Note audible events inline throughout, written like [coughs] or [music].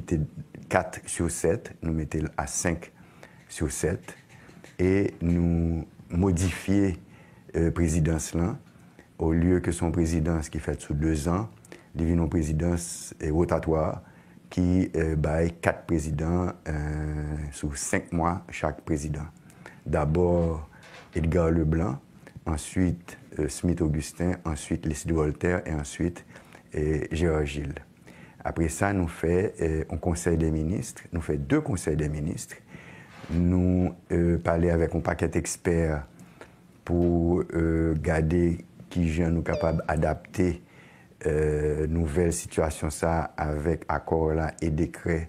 qui était 4 sur 7, nous mettait à 5 sur 7 et nous modifier la euh, présidence là. Au lieu que son présidence qui fait sous deux ans, devienne une présidence euh, rotatoire qui euh, baille quatre présidents sous cinq mois chaque président. D'abord Edgar Leblanc, ensuite Smith Augustin, ensuite de Voltaire et ensuite Gérard Gilles. Après ça, nous faisons euh, un conseil des ministres, nous fait deux conseils des ministres. Nous euh, parlons avec un paquet d'experts pour euh, garder qui vient nous capables d'adapter euh, nouvelle situation ça avec accord là et décret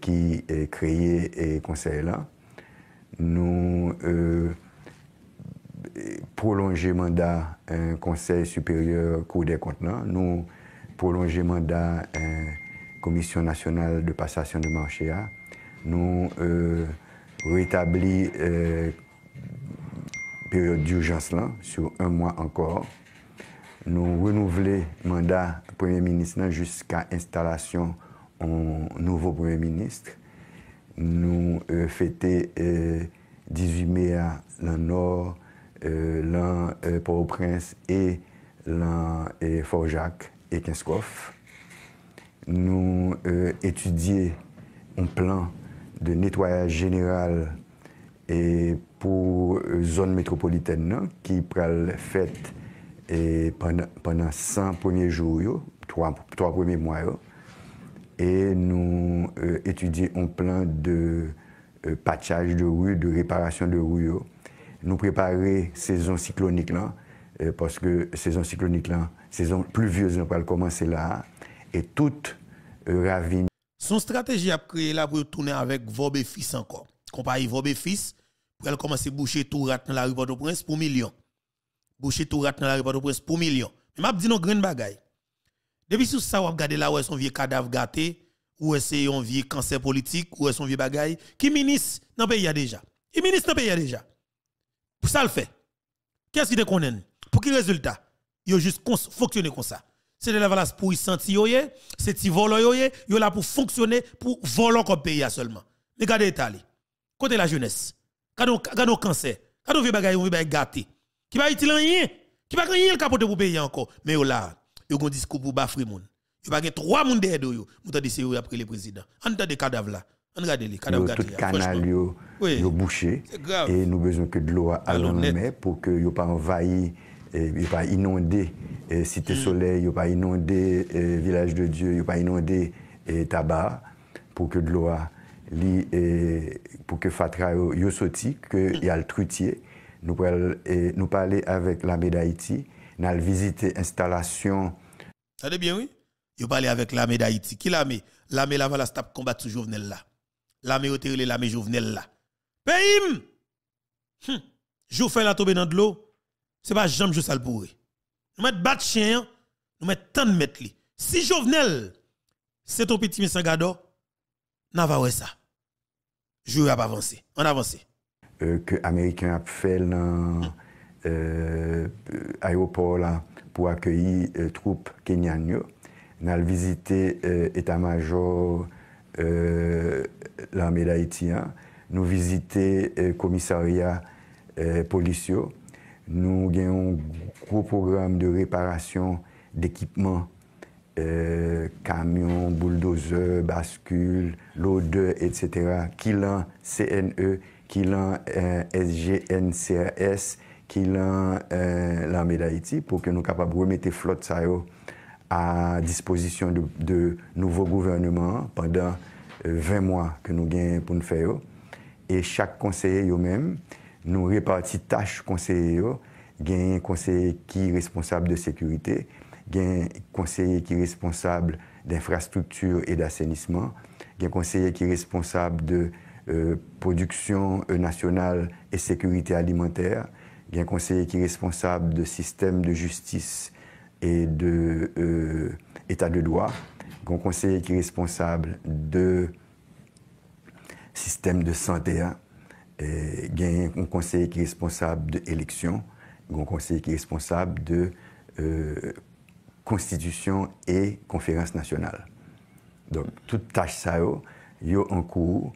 qui est créé et conseil là nous euh, prolonger mandat un conseil supérieur cour des contenants. nous prolonger mandat de hein, la Commission nationale de passation de marché hein. Nous euh, rétabli euh, période d'urgence sur un mois encore. Nous renouveler mandat du Premier ministre jusqu'à l'installation du nouveau Premier ministre. Nous euh, fêter 18 euh, mai à le Nord, euh, euh, Port-au-Prince et Fort-Jacques. nou etudye ou plan de netwayaj general pou euh, zon metropoliten non, ki pral fèt e panan san pounye jou yo 3 pounye mwayo e nou etudye ou plan de euh, patchaj de rou, de reparasyon de rou yo nou prepare sezon siklonik lan euh, sezon siklonik lan saison pluvieuse pour va commencer là et toute euh, ravine son stratégie a créé là pour tourner avec vos encore compagnie vos pour elle commencer boucher tout rat dans la rue de prince pour millions boucher tout rat dans la rue de au prince pour millions mais m'a dit non grande bagaille depuis sous ça on regarde là où son vieux cadavre gâté ou c'est un vieux cancer politique ou son vieux bagaille qui ministre dans pays déjà il ministre dans pays déjà pour ça le fait qu'est-ce qu'il te connaît pour quel résultat yo juste fonctionner comme ça. C'est de la valance pour y sentir, c'est y volant, yo là pour fonctionner, pour voler comme pays seulement. Mais Regardez là. Côté la jeunesse. Regardez le cancer. Regardez vieux bagay, vieux bagay gâté. Qui va utile rien. Qui va rien le capote pour payer encore. Mais yo là, yo gon discours pour bafri moun. Yo bagay trois moun derrière yo. Moun tande c'est yo après le président. En des cadavres là. regardez regarde les cadavres Tout hein, canal yo, yo bouché. Et nous besoin que de l'eau à l'on pour que yo pas envahi n'y eh, a pas inondé eh, Cité mm. Soleil, il pas inondé eh, Village de Dieu, il pas inondé Tabar pour que de pour que Fatra yo, que y a le trutier nous parlons parler avec l'armée d'Haïti nous visiter l'installation. ça bien oui yo parler avec l'armée d'Haïti qui l'armée l'armée là la stap combat sous Jovenel là l'armée au terre l'armée Jovenel là Payim! hum. la a tombé dans de l'eau c'est pas jamais je sale pour Nous mettons bat chien, nous mettons tant de mettre Si Jovenel, c'est ton petit monsieur Gado, pas ça. Jouer vais avancer, on avance. Euh, que Américain a fait dans l'aéroport euh, pour accueillir les euh, troupes kenyanes. nous avons visité l'état-major euh, de euh, l'armée d'Haïti. Hein. Nous visité le commissariat policier. Nous avons un gros programme de réparation d'équipements, euh, camions, bulldozers, bascules, loaders, etc. E, euh, a CNE, qu'il a SGNCRS, qu'il a euh, l'armée d'Haïti pour que nous capables de remettre flotte ça à disposition de, nouveau nouveaux gouvernements pendant 20 mois que nous avons pour nous faire. Et chaque conseiller eux-mêmes nous répartis tâches conseillers, un conseiller qui est responsable de sécurité, un conseiller qui est responsable d'infrastructures et d'assainissement, un conseiller qui est responsable de euh, production euh, nationale et sécurité alimentaire, un conseiller qui est responsable de système de justice et de euh, état de droit, un conseiller qui est responsable de système de santé, hein il y a un conseil qui est responsable de l'élection, un conseil qui est responsable de la euh, constitution et conférence nationale. Donc, toute tâche ça, y est en cours.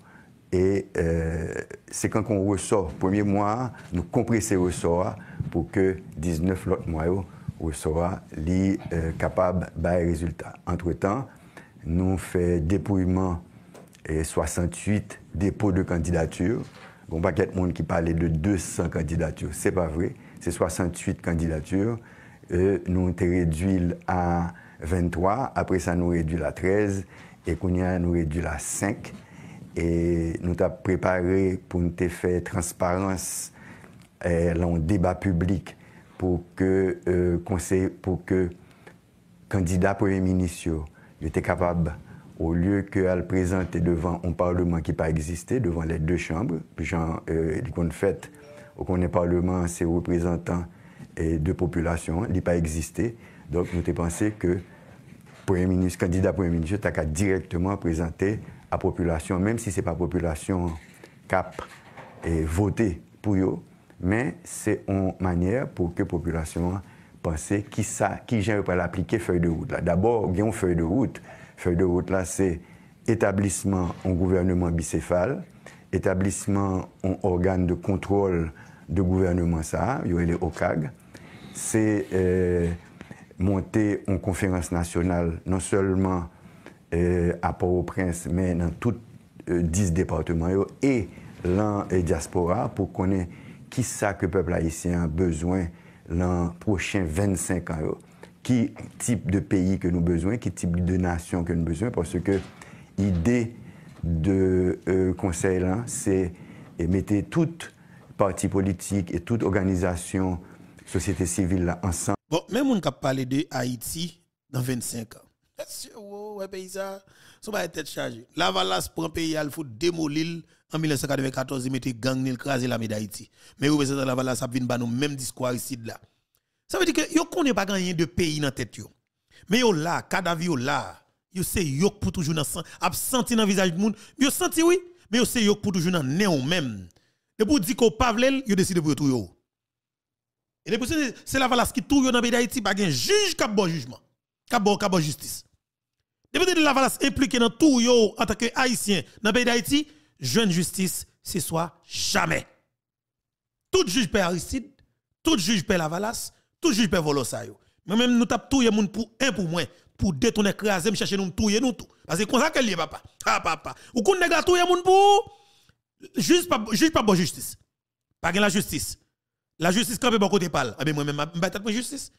Et euh, c'est quand on ressort, premier mois, nous compressons ces ressorts pour que 19 autres mois, ressorts capable euh, capable de faire des résultats. Entre-temps, nous faisons dépouillement et 68 dépôts de candidature. Bon, paquet de monde qui parlait de 200 candidatures. C'est pas vrai. C'est 68 candidatures. nous avons réduit à 23. Après ça, nous réduit à 13. Et nous avons réduit à 5. Et nous avons préparé pour nous faire transparence dans eh, le débat public pour que les euh, conseil, pour que candidat premier ministre, était capable au lieu qu'elle le devant un parlement qui n'a pas existé, devant les deux chambres, genre, euh, qu'on fait, au qu'on est parlement, c'est représentant et de population, il n'a pas existé. Donc, nous avons pensé que premier ministre, candidat premier ministre, tu qu'à directement présenter à la population, même si ce n'est pas la population cap et voter pour eux, mais c'est une manière pour que la population pense qui ça, qui pas l'appliquer feuille de route. D'abord, il y a une feuille de route feuille de route là, c'est établissement en gouvernement bicéphale, établissement en organe de contrôle de gouvernement ça, il y a les OCAG. C'est euh, monter en conférence nationale, non seulement euh, à Port-au-Prince, mais dans tous les euh, 10 départements et l'an et diaspora pour connaître qui ça que le peuple haïtien a besoin l'an prochains 25 ans qui type de pays que nous besoin, qui type de nation que nous besoin, parce que l'idée de euh, conseil c'est c'est mettre toute parti politique et toute organisation, société civile là, ensemble. Bon, même on a parlé de Haïti dans 25 ans. monsieur, oh, oh, sûr, pays ça, ça va être chargé. La Valas prend pays, il faut démolir en 1994, il mettait gang, il à la d'Haïti. Mais vous, que la Valas, a vient le bah, même discours ici là. Ça veut dire que yo connaît pas gagner de pays dans tête yo. Mais yo là, cadavre yo là, yo c'est yo pour toujours dans senti dans visage du monde, yo senti oui, mais yo c'est yo pour toujours dans néon même. Et pour dire qu'on pas vle, yo décide pour tout yo. Et depuis c'est la valasse qui tourne dans pays d'Haïti pas un juge qui bon jugement, kap bon kap bon justice. Depuis de la valasse impliquée dans tout yo en tant que haïtien dans pays d'Haïti, jeune justice ce soit jamais. Tout juge paie Aristide, tout juge la valasse tout peut voler ça yo. Mais même nous tap tout moun pour un pour moins. pour détourner craser, me chercher nous tout nous tout. Parce que comme ça qu'elle est papa. Ah papa. Ou qu'on nèg tout moun pour juste pas juste pas bonne justice. Pas la justice. La justice quand bon côté parle. Ah ben, eh ben moi même m'ba pour justice.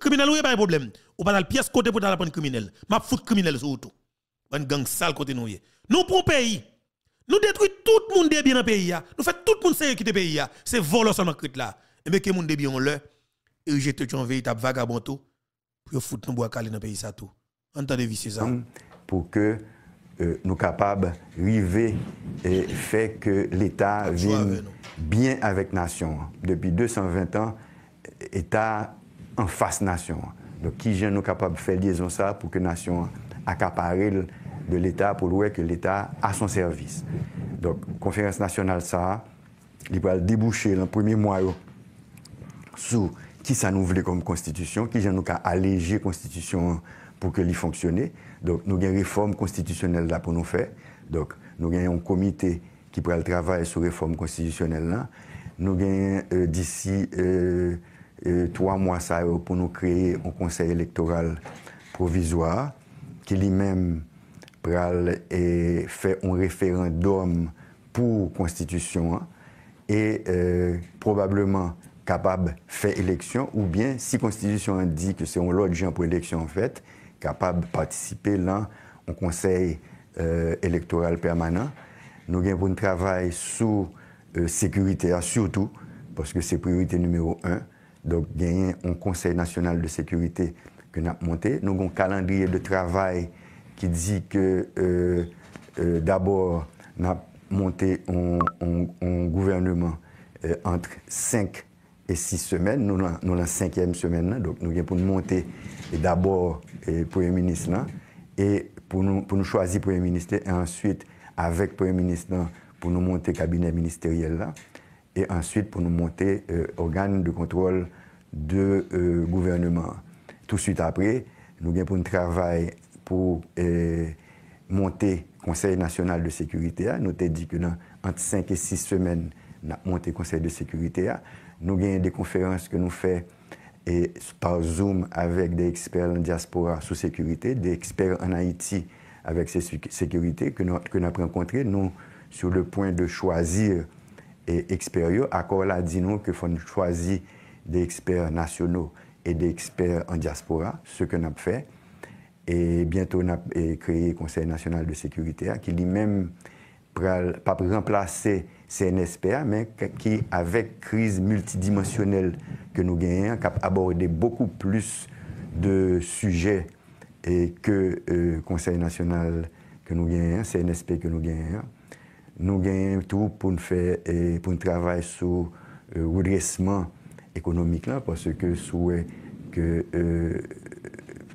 Criminel ou pas un problème. Ou pas la pièce côté pour la prendre criminel. M'a fout criminel sur tout. Bonne gang sale côté nous. Nous pour pays nous détruisons tout le monde bien dans le pays. Nous faisons tout le monde sérieux qui le pays. C'est voler seulement crit là. Et eh bien, que le monde bien on le et un véritable vagabond pour foutre nous bois dans pays Pour que euh, nous capables river et faire que l'État vienne bien avec nation. Depuis 220 ans, État en face nation. Donc, qui est nous capables faire liaison ça pour que nation accapare de l'État pour louer que l'État à son service. Donc, conférence nationale ça, il va déboucher le premier mois sous qui ça comme constitution, qui vient nous qu'à alléger constitution pour que l'y fonctionne. Donc nous avons une réforme constitutionnelle là pour nous faire. Donc nous avons un comité qui prend le travail sur réforme constitutionnelle là. Nous avons euh, d'ici euh, euh, trois mois ça pour nous créer un conseil électoral provisoire qui lui-même pral et fait un référendum pour la constitution hein. et probablement capable faire élection, ou bien, si Constitution dit que c'est un de gens pour élection en fait, capable participer là au conseil euh, électoral permanent. Nous avons un travail sur euh, sécurité, surtout, parce que c'est priorité numéro un. Donc, gagner un conseil national de sécurité que nous avons monté. Nous avons un calendrier de travail qui dit que euh, d'abord, nous avons monté un, un gouvernement entre cinq et six semaines. Nous avons la cinquième semaine. donc, nous avons pour nous monter d'abord le Premier ministre et pour nous, pour nous choisir Premier ministre et ensuite, avec le Premier ministre, pour nous monter le cabinet ministériel là, et ensuite pour nous monter euh, de contrôle de euh, gouvernement. Tout de suite après, nous avons pour nous pour euh, monter le Conseil national de sécurité. Nous avons dit que dans entre cinq et six semaines, nous avons monté le Conseil de sécurité. Nou genye de konferans ke nou fe e par zoom avek de eksper an diaspora sou sekurite, de eksper an Haiti avek se sekurite ke nou ap renkontre nou sou le point de chwazir e eksper yo akor la di nou ke fon chwazi de eksper nasyonou e de eksper an diaspora se ke nou ap fe e bientou nou ap kreye konser nasyonal de sekurite a ki li menm pap renplase CNSPA, mais qui, avec crise multidimensionnelle que nous gagnons, qui a abordé beaucoup plus de sujets et que le euh, Conseil national que nous gagnons, CNSP que nous gagnons. Nous gagnons tout pour faire et pour travailler sur le euh, redressement économique parce que souhait que tout euh,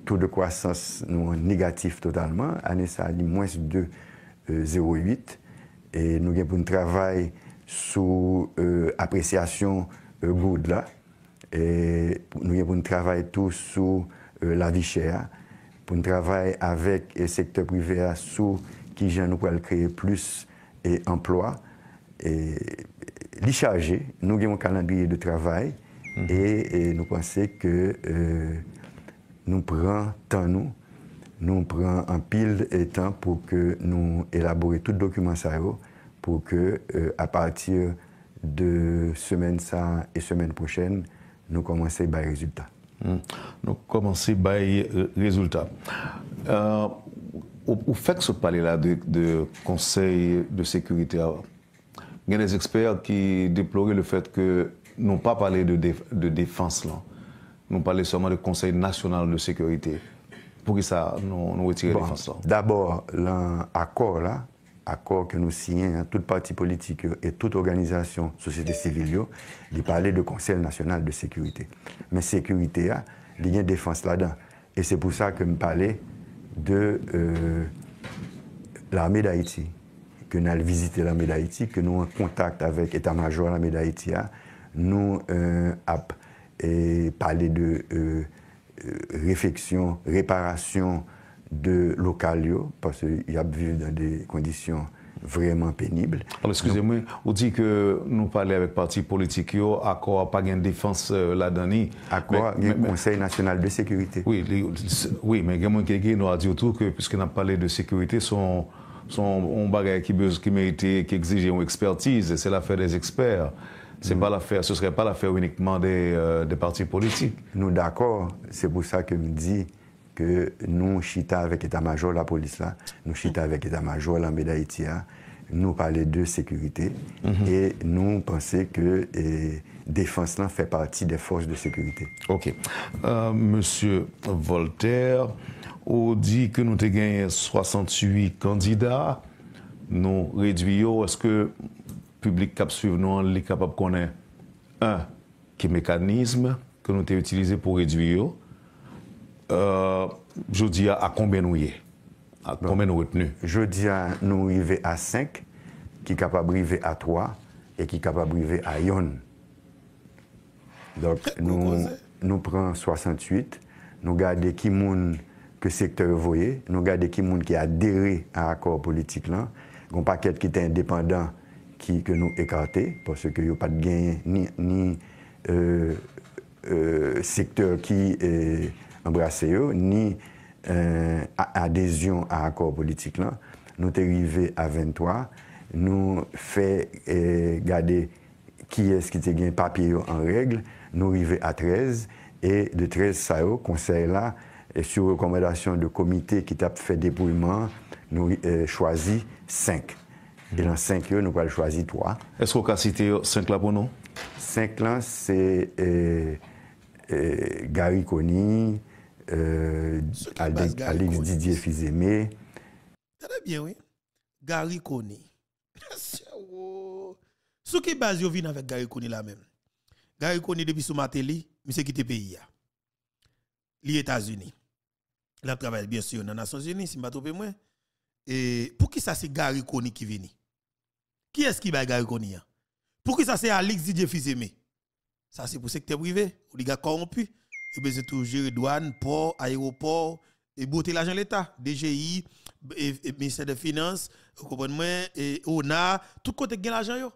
taux de croissance nous négatif totalement, année ça a moins de 0,8 et nous avons un travail sur e, e, l'appréciation good e là. nous avons un travail tout sur la vie chère, pour travailler avec le secteur privé sur qui je nous pour créer plus d'emplois. Et, les nous avons un calendrier de travail mhm. et, nous pensons que nous prenons temps nous nous prenons un pile de temps pour que nous élaborions tout document ça pour que euh, à partir de semaine ça et semaine prochaine, nous commençons par les résultats. Hmm. Nous commençons par les résultats. Euh, euh au, fait que ce palais là de, conseil de sécurité, euh, il y a des experts qui déplorent le fait que nous pas parlé de, de défense là, nous parlons seulement de conseil national de sécurité pour que ça nous, nous retire la défense hein? D'abord, l'accord là, accord que nous signons, hein, toute partie politique et toute organisation, société civile, il parlait de Conseil national de sécurité. Mais sécurité, il y a une défense là-dedans. Et c'est pour ça que nous parlais de euh, l'armée d'Haïti, que nous allons visiter l'armée d'Haïti, que nous en contact avec l'état-major de l'armée d'Haïti, nous euh, parlé de... Euh, réflexion, réparation de locaux, parce qu'il a vécu dans des conditions vraiment pénibles. Excusez-moi, on dit que nous parler avec parti politique, à quoi pas une défense euh, la dernière À quoi le Conseil national de sécurité Oui, oui mais il y a nous a dit tout que, puisqu'on a parlé de sécurité, sont sont un bagage qui, qui mérite, qui exige une expertise, c'est l'affaire des experts. Mm. Ce ne serait pas l'affaire uniquement euh, des, partis politiques. Nous d'accord, c'est pour ça que me dit que nous chita avec létat major la police là, nous chita avec létat major la d'Haïti hein, nous parlons de sécurité mm-hmm. et nous penser que la défense là fait partie des forces de sécurité. OK. Euh, monsieur Voltaire, on dit que nous avons gagné 68 candidats, nous réduisons, est-ce que public qui suivent nous capables capable de connaître un qui mécanisme que nous avons utilisé pour réduire euh, je dis à, combien nous y à combien nous retenu je dis à nous arriver à 5 qui est capable d'arriver à 3 et qui est capable d'arriver à 1 donc nous nous prenons 68 nous gardons qui moun que secteur voyait nous gardons qui moun qui adhéré à l'accord politique là un paquet qui était indépendant qui, que nous écarter parce qu'il n'y a pas de gain ni, euh, euh, secteur qui embrasse embrassé, ni euh, adhésion à l'accord politique. Là. Nous sommes à 23, nous fait garder qui est-ce qui a papier en règle, nous arrivons à 13, et de 13, ça le conseil là, et sur recommandation du comité qui a fait dépouillement, nous avons choisi 5. Et dans 5 ans, nous allons choisir 3. Est-ce qu'on peut citer 5 là pour nous 5 là, c'est euh, euh, Gary Conny, euh, Alex, Didier Fizemé. Très bien, oui. Gary Conny. Ce oh. qui est basé, avec Gary Conny là même. Gary Conny, depuis ce matin, monsieur qui était pays. Les États-Unis. Il travaille bien sûr dans les Nations Unies, si je ne me Et pour qui ça, c'est Gary Conny qui vient qui est-ce qui va Konia? Pour Pourquoi ça c'est Alix Didier aimé. Ça c'est pour secteur privé, oligarque corrompu. Ils eh besoin tout gérer douane, port, aéroport et botter l'argent l'État, DGI, ministère des Finances, comprenez gouvernement, et ONA, tout côté gagne l'argent yo.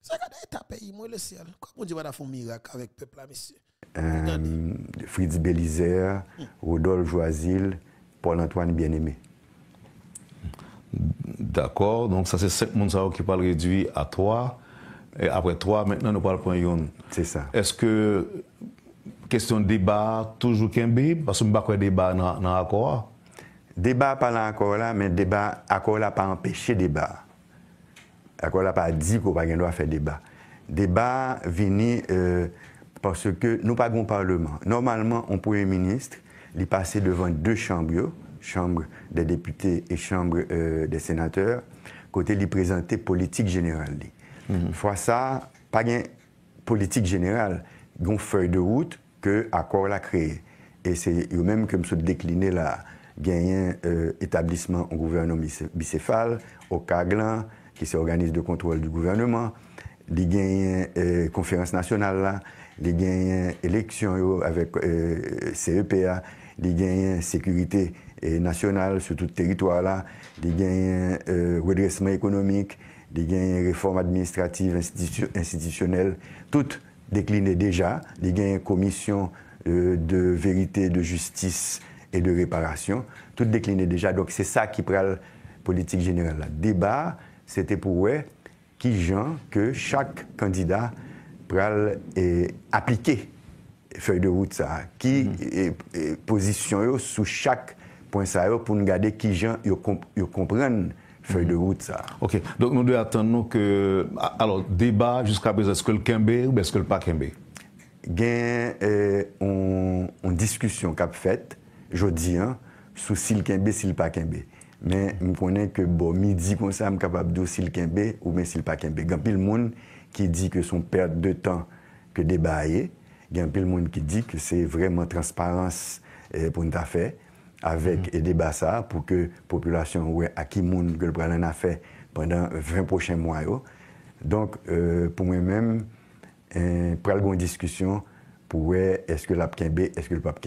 Ça c'est l'État pays, moi le ciel. Comment on va faire un miracle avec le peuple monsieur? Euh, Fritz Bélizer, hmm. Rodolphe Joisil, Paul-Antoine Bien-Aimé. D'akor, donk sa se 7 moun sa ou ki pal redwi a 3, e apre 3, mennen nou pal pon yon. Se sa. Eske, kestyon deba toujou kenbi, pasou mba kwe deba nan akor? Deba pala akor la, men deba, akor la pa empeshe deba. Akor la pa di ko pa gen do a fe deba. Deba veni, pasou ke nou pa goun parleman. Normalman, on euh, pou yon ministre li pase devan 2 chanbyo, Chambre des députés et Chambre euh, des sénateurs, côté de présenter politique générale. Une mhm. Fois ça, pas gain politique générale, une feuille de route que accord l'a créé. Et c'est eux-mêmes que me décliné là, gagnant euh, établissement au gouvernement bicéphale, au CAGLAN, qui s'organise de contrôle du gouvernement, les gagnants euh, conférence nationale là, les une élections avec CEPA, les une sécurité et nationales sur tout territoire là, des gains euh, économique des gains une réforme administrative institutionnelle, tout déclinées déjà. Des gains commission euh, de vérité, de justice et de réparation, tout décliné déjà. Donc c'est ça qui prend la politique générale. Le débat, c'était pour eux, qui gens que chaque candidat prale et appliquer feuille de route ça, qui mm-hmm. est, positionné position sous chaque pou nou gade ki jan yo kompren fey de wout mhm. sa. Ok, donk nou eh, mhm. bon, de atan nou ke... alor, deba, jiska bez eskel kenbe ou bez eskel pa kenbe? Gen, on diskusyon kap fet, jodi an, sou sil kenbe, sil pa kenbe. Men, mi konen ke bo midi konser am kapap do sil kenbe ou men sil pa kenbe. Gen, pil moun ki di ke son perte de tan ke deba aye, gen, pil moun ki di ke se vreman transparans eh, pou nou ta fey, avec mhm. et débat pour que la population ouais à qui monde que le prendre a fait pendant 20 prochains mois yo. Donc euh, pour moi-même euh, a une discussion pour est-ce que l'a est-ce que le pape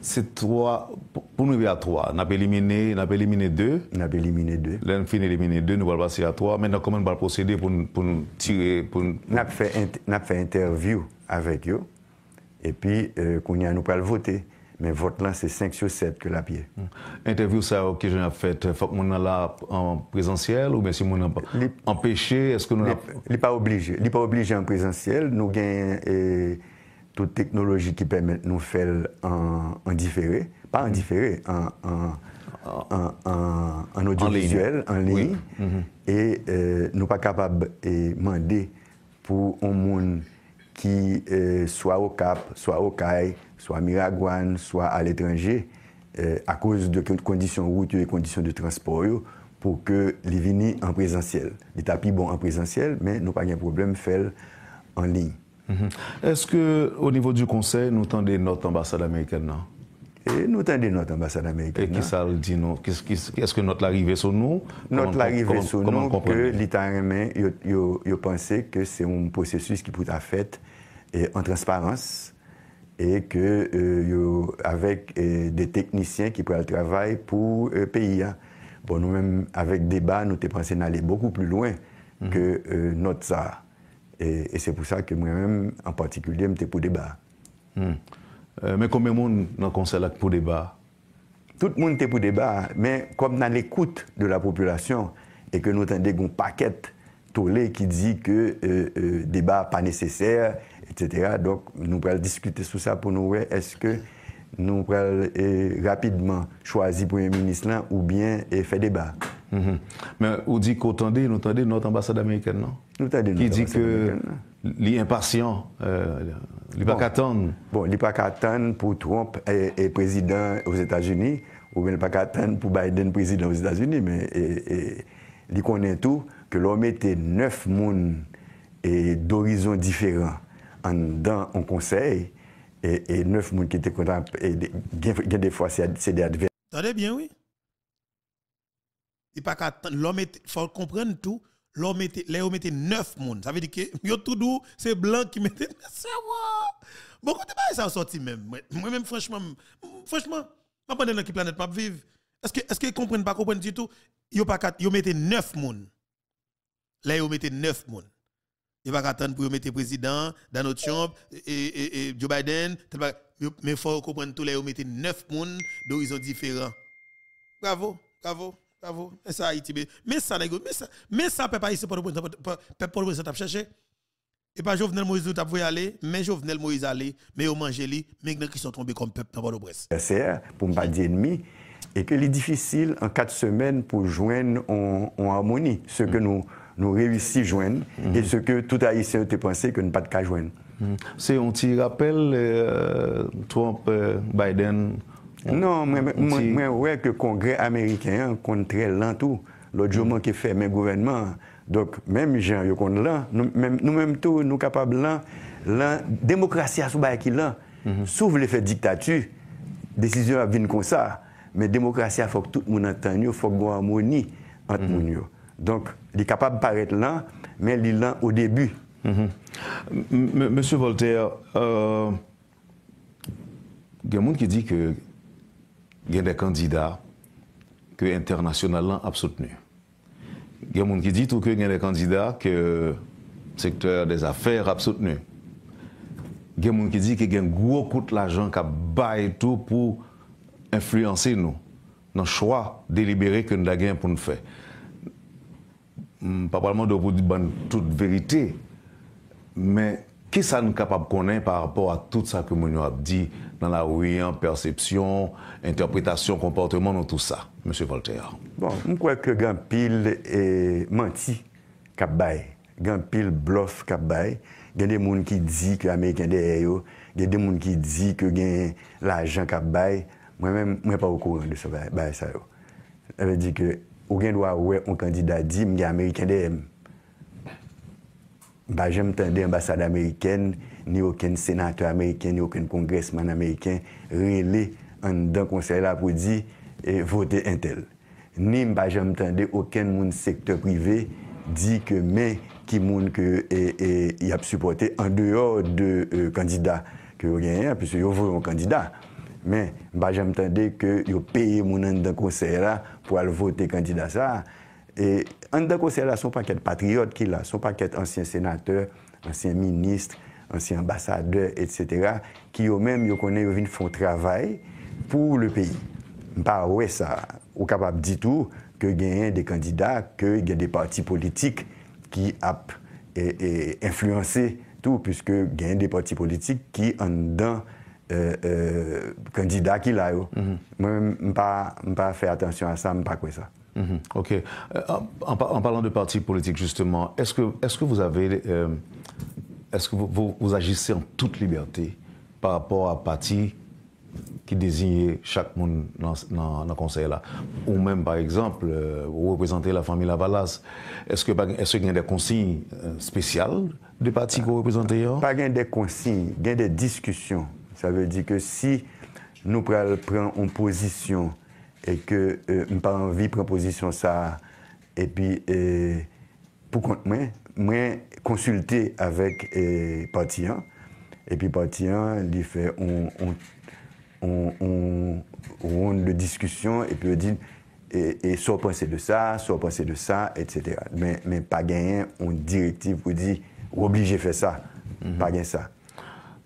C'est trois pour nous il y a trois, on a éliminé, on a éliminé deux, on a éliminé deux. Là on finit deux, nous va passer à trois. Maintenant comment on va procéder pour pour tirer pour on a fait on fait interview avec eux et puis euh, qu'on a nous pas le voter. Mais vote là, c'est 5 sur 7 que la pied. Hmm. Interview ça que j'ai fait, euh, faut que là en présentiel ou bien si mon empêché, est-ce que nous Il n'est pas obligé, il pas obligé en présentiel, nous avons toute technologie qui permet de nous faire en, différé, pas en hmm. différé, en, audiovisuel, en ligne, hmm. et euh, nous pas capables de demander pour un monde qui euh, soit au Cap, soit au CAI, soit à Miragouane, soit à l'étranger, euh, à cause de conditions routières et conditions de transport, pour que les vignes en présentiel. Les tapis bon en présentiel, mais nous pas de problème fait en ligne. Mhm. Est-ce que au niveau du conseil, nous tendez notre ambassade américaine non? Et nous tendez notre ambassade américaine. Et qui ça le dit non? Qu'est-ce que notre arrivée sur nous Notre arrivée sur nous, que l'Italien yo, que c'est un processus qui peut être fait en transparence e ke euh, yo avek euh, de teknisyen ki pre al travay pou euh, peyi ya. Bon nou men, avek deba nou te pranse n'ale beaucoup plus loin ke not sa. E se pou sa ke mwen men, en partikulye, mte pou deba. Men mm. kome moun nan konsela pou deba? Tout moun te pou deba, men kom nan ekoute de la popolasyon e ke nou tende goun paket tole ki di ke deba pa neseser Etc. Donc, nou pral diskute sou sa pou nou wè, eske nou pral eh, rapidman chwazi pou yon minis lan, ou bien e fè debat. Men, ou di kou tande, nou tande, nou tande, nou tande, ki di ke li impasyon, euh, li pakatane. Bon. bon, li pakatane pou Trump e prezident ou zétas unie, ou ben pakatane pou Biden prezident ou zétas unie, men, li konen tou ke lòm ete neuf moun e dorizon diferan en dans en conseil et, et neuf personnes qui étaient contents et des, fois c'est des adversaires. Attendez bien oui. Il a pas qu'à l'homme faut comprendre tout. L'homme était les hommes neuf monde. Ça veut dire que a [laughs] tout doux c'est blanc qui mettait c'est moi Bon côté pas ça sorti même. Moi même franchement franchement m'a pas dans qui planète pas vivre. Est-ce que est-ce qu'ils comprennent pas comprennent du tout a pas a eu neuf monde. Là a neuf monde. Il va attendre pour mettre président, dans notre chambre et, Joe Biden. Mais il faut comprendre tous les mettez neuf personnes d'horizons différents. Bravo, bravo, bravo. Mais ça, Haïti. Mais ça, mais ça, mais ça, peut pas ici pour le ça chercher. Et pas Jovenel Moïse, vous avez aller, mais Jovenel Moïse allé, mais au manger lui, mais qui sont tombés comme peuple dans le presse. C'est pour ne pas dire ennemi et que les difficile en quatre semaines pour joindre en, harmonie ce que mm. nous Nou rewisi si jwen E se ke tout a yise te panse Ke nou pat ka jwen Se yon ti rappel euh, Trump, euh, Biden Non, mwen wè ke kongre Ameriken yon kontre lantou Lò diouman ki fè men gouvenman Dok mèm jè an yon kont lant Nou mèm tou nou kapab lant Lant, demokrasya sou bay ki lant Sou vle fè diktatü Desisyon ap vin kon sa Mè demokrasya fòk tout moun an tan yon Fòk moun an mouni ant moun yon Donk, li kapab paret lan, men li lan ou debu. Mm-hmm. Monsi Voltaire, euh, gen moun ki di ke gen de kandida ke internasyonal lan ap soutenu. Gen moun ki di touke gen de kandida ke sektorya des afer ap soutenu. Gen moun ki di ke gen gwo kout la jan ka bay tou pou influansen nou. Nan chwa delibere ke nou la gen pou nou fey. papalman do pou di ban tout verite, men, ki sa nou kapap konen par rapport a tout sa ke moun nou ap di nan la ouyen, persepsyon, interpretasyon, komportement, nan tout sa, M. Voltaire. Bon, mwen kwa ke gampil e, menti kap bay, gampil blof kap bay, gen de moun ki di ke Amerikan de ay yo, gen de moun ki di ke gen la ajan kap bay, mwen mwen pa wakoran de sa bay, bay sa yo. Mwen di ke, O gen do a ouwe an kandida di mga Ameriken de hem. Mba jen mtande ambasade Ameriken, ni oken senate Ameriken, ni oken kongresman Ameriken, renle an dan konsey la pou di e, vote entel. Ni mba jen mtande oken moun sektor prive di ke me ki moun ki e, e, ap supporte an deyo de kandida. Ke ou gen yon, pise yo ouwe an kandida. Men, mba jan mtande ke yo peye moun an dan konsey la pou al vote kandida sa. E an dan konsey la son pa ket patriote ki la, son pa ket ansyen senateur, ansyen ministre, ansyen ambasadeur, etc. Ki yo menm yo konen yo vin fon travay pou le peyi. Mba we sa, ou kapap di tou ke genyen de kandida, ke genyen de parti politik ki ap e, e influansé tou. Piske genyen de parti politik ki an dan... Euh, euh, candidat qui la mhm. pas pas, à ça. à ça ça, pas quoi ça. – Ok. Euh, en, en parlant de parti politique, justement, est-ce que, est que vous avez... est-ce que vous, vous, agissez en toute liberté par rapport à parti qui désignait chaque monde dans, dans, conseil là Ou même, par exemple, vous représentez la famille Lavalas. Est-ce qu'il est y a des consignes spéciales de partis que vous représentez hein? Pas des consignes, il y a des discussions. Ça veut dire que si nous prenons une position et que euh, nous pas envie de prendre position ça, et puis euh, pour moi, moi consulter avec euh, parti et puis parti 1, il fait on, on, on, de discussion et puis dit et, soit penser de ça, soit penser de ça, etc. Mais, mais pas gagner une directive pour dire obligé de faire ça, pas gagner ça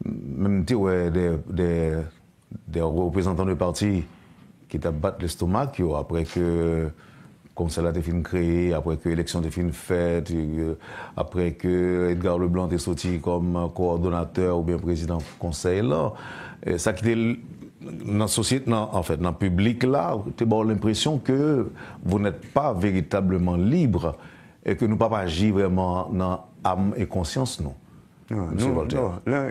même des, représentants de parti qui te battent l'estomac après que conseil a été créé, après que l'élection été faite, après que Edgar Leblanc est sorti comme coordonnateur ou bien président du conseil là, ça qui est dans société, en fait, dans le public là, tu as l'impression que vous n'êtes pas véritablement libre et que nous ne pouvons pas agir vraiment dans âme et conscience, non. Non, non, Il y a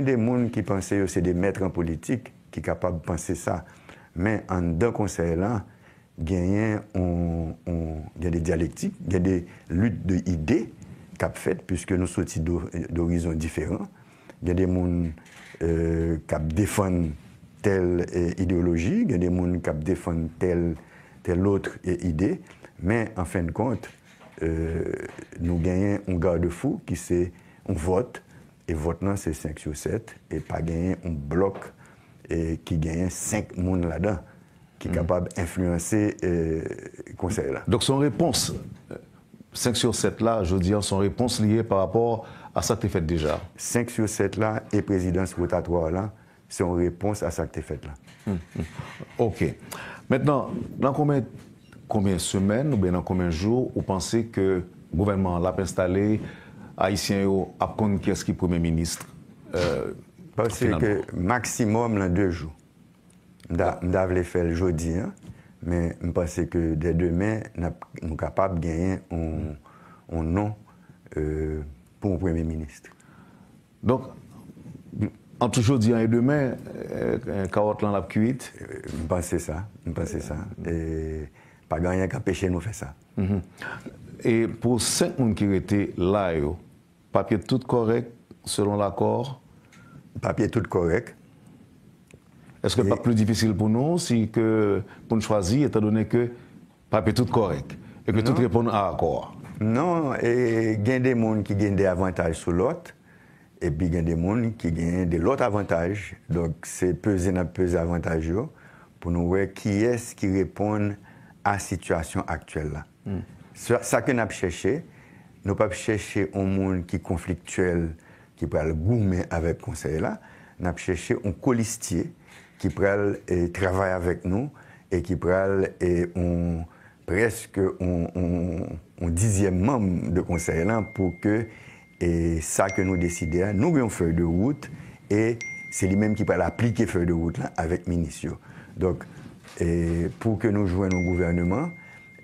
des gens qui pensent que c'est des maîtres en politique qui sont capables de penser ça. Mais en deux conseils-là, il y a des dialectiques, il y a des luttes d'idées qui sont faites, puisque nous sommes d'horizons différents. Il y a des gens euh, qui défendent telle euh, idéologie, il y a des gens qui défendent telle, telle autre euh, idée. Mais en fin de compte, nous gagnons un garde-fou qui c'est on vote, et vote c'est 5 sur 7, et pas gagner un bloc et qui gagne 5 monde là-dedans, qui est mm. capable d'influencer euh, le conseil là. Donc, son réponse, 5 euh, sur 7 là, je veux dire, son réponse liée par rapport à ça que tu as fait déjà. 5 sur 7 là, et présidence rotatoire là, c'est une réponse à ça que tu as fait là. Mm, mm. OK. Maintenant, dans combien, combien de semaines ou bien dans combien de jours, vous pensez que le gouvernement l'a installé haïtiens apprennent qui est Premier ministre. Je euh, Parce que maximum dans deux jours. Je dois le faire jeudi, hein. mais je pense que dès demain, nous sommes capables de gagner un, nom euh, pour un Premier ministre. Donc, entre jeudi e euh, et demain, un carotte dans la cuite Je pense ça. Je pense que ça. pas gagner qu'à pêcher nous faire ça. Mhm. Et pour cinq personnes qui étaient là, Papier tout correct, selon l'accord Papier tout correct. Est-ce que n'est pas plus difficile pour nous si que, pour nous choisir, étant donné que papier tout correct et que tout répond à accord Non, et il y a des gens qui gagne des avantages sur l'autre. Et puis, il y a des gens qui gagnent de l'autre avantage. Donc, c'est peser dans peser avantageux pour nous voir qui est-ce qui répond à la situation actuelle. C'est hmm. Ça, que nous avons cherché, nou pa p chèche an moun ki konfliktuel ki pral goumè avèk konsère lan, nan p chèche an kolistye ki pral e, travè avèk nou e ki pral e an preske an dizyèm mam de konsère lan pou ke e sa ke nou deside a, nou ryon fèr de wout e se li menm ki pral aplike fèr de wout avèk minisyon. Donc, e, pou ke nou jwèn an gouvernement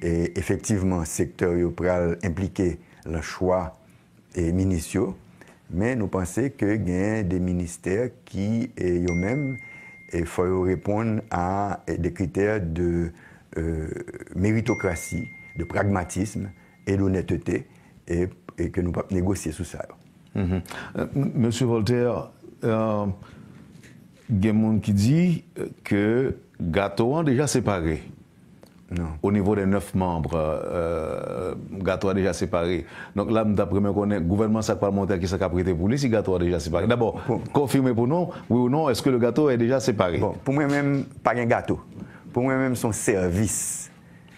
e efektiveman, sektor yo pral implike le choix est minutieux, mais nous pensons que y a des ministères qui, eux-mêmes, il faut répondre à des critères de euh, méritocratie, de pragmatisme et d'honnêteté, et, que nous ne pouvons pas négocier sous ça. Mm-hmm. Euh, Monsieur Voltaire, euh, il y a qui dit que gâteau déjà séparé. Au niveau des neuf membres, euh, euh a déjà séparé. Donc là, d'après moi, le gouvernement monter qui s'est prêté pour lui, si gâteau a déjà séparé. D'abord, confirmer pour nous, oui ou non, est-ce que le gâteau est déjà séparé Pour moi-même, pas un gâteau. Pour moi-même, son service.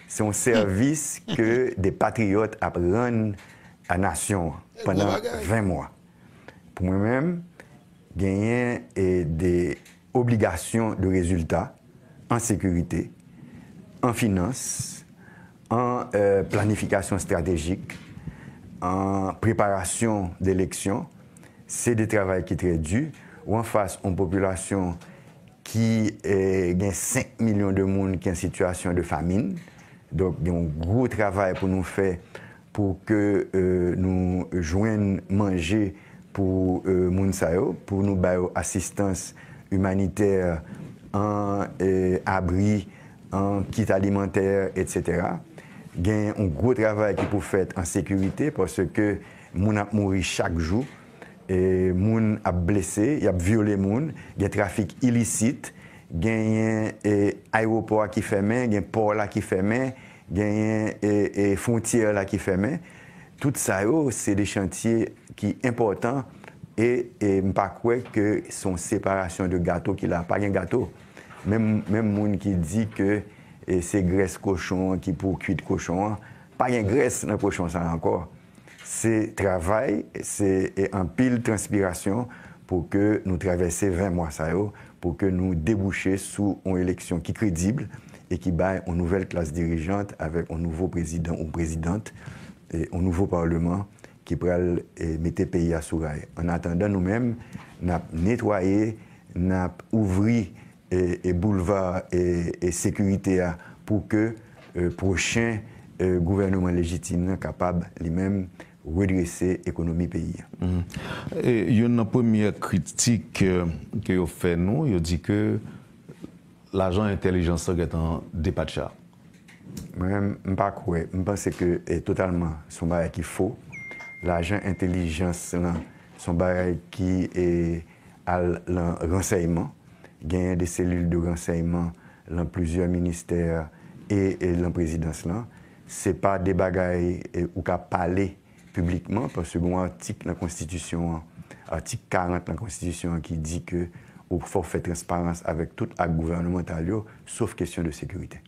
C'est un service [laughs] que des patriotes apprennent à la nation pendant 20 mois. Pour moi-même, gagner des obligations de résultats en sécurité, en finance, en euh, planification stratégique, en préparation d'élections, c'est des travail qui est très dur. Ou en face, une population qui euh, a 5 millions de monde qui est en situation de famine. Donc, il y a un gros travail pour nous faire pour que euh, nous joignions manger pour euh, pour nous une assistance humanitaire en abri an kit alimenter, etc. Gen yon gwo travay ki pou fèt an sekurite porske moun ap mouri chak jou, moun ap blese, yon ap viole moun, gen trafik ilisit, gen yon ayropor ki fèmen, gen por la ki fèmen, gen yon fontyer la ki fèmen. Tout sa yo, se de chantier ki important e mpa kwe ke son separasyon de gato ki la pa gen gato. même les qui dit que eh, c'est graisse cochon qui pour cuire cochon, hein. pas une graisse dans cochon ça encore. C'est travail, c'est un pile transpiration pour que nous traversions 20 mois ça, est, pour que nous débouchions sous une élection qui est crédible et qui bat une nouvelle classe dirigeante avec un nouveau président ou présidente et un nouveau parlement qui pourrait eh, mettre le pays à souraille. En attendant, nous-mêmes, nous avons nettoyé, nous avons ouvert E, e boulevard et e sécurité pour que prochain gouvernement légitime n'est capable lui-même de redresser l'économie du pays. Il y a une première critique qu'il euh, y a fait, non? Il y a dit que l'agent intelligence est un débat de charge. Mme, je ne crois pas. Je pense que c'est totalement son barrière qu'il faut. L'agent intelligence, c'est son barrière qui est un renseignement genye de selil de renseyman lan plusieurs ministères et lan presidence lan, se pa debagaye ou ka pale publikman, parcekou bon, an tik nan konstitisyon an, tik 40 nan konstitisyon an ki di ke ou fòr fè transparense avèk tout ak gouvernemental yo, sauf kèsyon de sèkürite.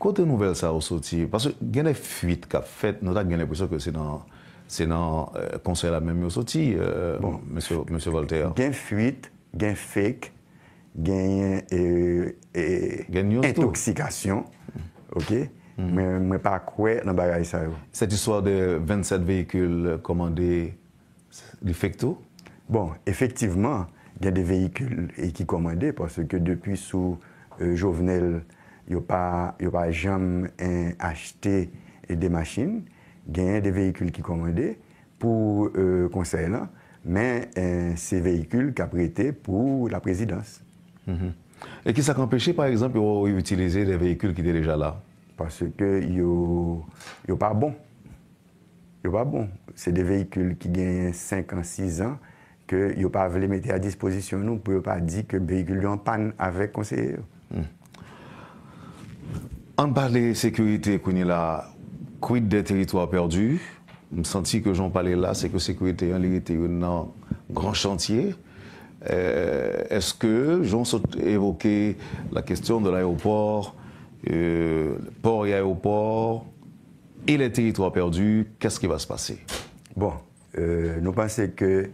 Kote nouvel sa ou soti, parcekou genè fuit ka fèt, nou ta genè pwesò kè se nan konsey la mèm ou soti, mèsyor Voltaire. Gen fuit, gain fake, gain euh, et, intoxication. OK Mais pas quoi dans bagaille ça. Cette histoire de 27 véhicules commandés du fake Bon, effectivement, il y a des véhicules qui commandés parce que depuis sous euh, Jovenel, il n'y a pas jamais acheté des machines, il y a des véhicules qui commandés pour le euh, conseil. Là mais euh, ces véhicules a prêté pour la présidence. Mhm. Et qui s'est empêché, par exemple, d'utiliser des véhicules qui étaient déjà là Parce que n'est pas bon. n'ont pas bon. C'est des véhicules qui gagnent 5 ans, 6 ans, que yo pas voulu mettre à disposition nous pour pas dire que véhicule en panne avec conseiller. Mhm. En parlant de sécurité, là, quid des territoires perdus me senti que j'en parlais là, c'est que sécurité en un grand chantier. Euh, est-ce que j'en évoqué la question de l'aéroport, euh, port et aéroport, et les territoires perdus, qu'est-ce qui va se passer Bon, euh, nous pensons que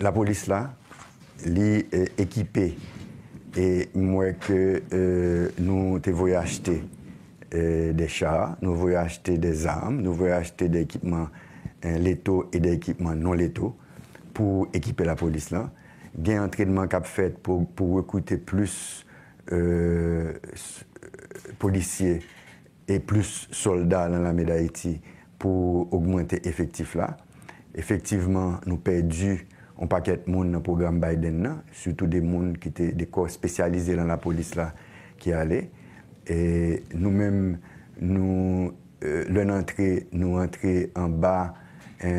la police là, est équipée et moins que nous devons acheter euh, des chars, nous voulons acheter des armes, nous voulons acheter des équipements euh, létaux et des équipements non létaux pour équiper la police là. Il y a un entraînement cap fait pour, pour recruter plus euh, policiers et plus soldats dans la d'Haïti pour augmenter l'effectif là. Effectivement, nous perdu un paquet de monde dans le programme Biden, là, surtout des monde qui étaient des corps spécialisés dans la police là qui allaient. E nou mèm nou e, lè nantre nou antre an ba e,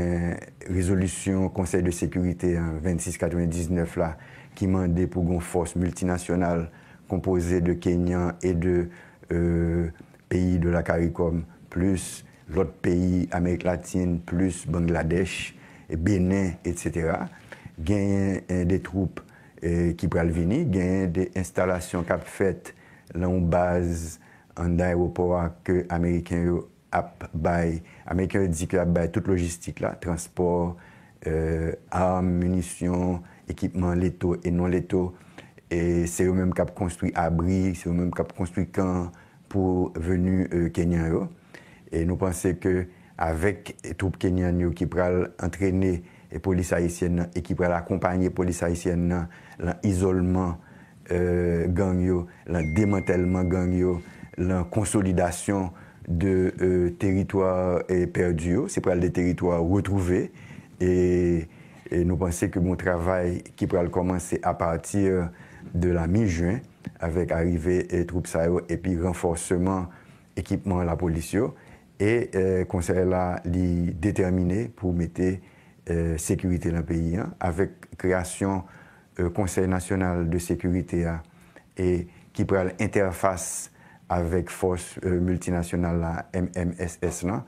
résolution konsey de sekurite 2699 la ki mande pou gonfos multinasyonal kompose de Kenyan e de peyi de la Karikom plus l'ot peyi Amerik Latine plus Bangladesh, Benin, etc. Genyen de troupe Kibralvini, genyen de installasyon kap fèt lan ou baz an da aropor ke Ameriken yo ap bay. Ameriken yo di ke ap bay tout logistik la, transport, euh, arm, munisyon, ekipman leto e non leto, e se euh, yo menm kap konstruy abri, se yo menm kap konstruy kan pou venu Kenyan yo. E nou panse ke avek troupe Kenyan yo ki pral antrene polis Haitien nan e ki pral akompagne polis Haitien nan lan isolman, Euh, gangyo, la demantelman gangyo, la konsolidasyon de euh, teritwa e perdyo, se pral de teritwa retrouve, e nou panse ke moun travay ki pral komanse a patir de la mi jwen, avek arive euh, troupe sa yo, epi renforceman ekipman la polisyon e konser la li determine pou mette sekurite la peyi avek kreasyon konsey euh, nasyonal de sekurite ya e ki pral interfas avek fos multinasyonal la MMSS la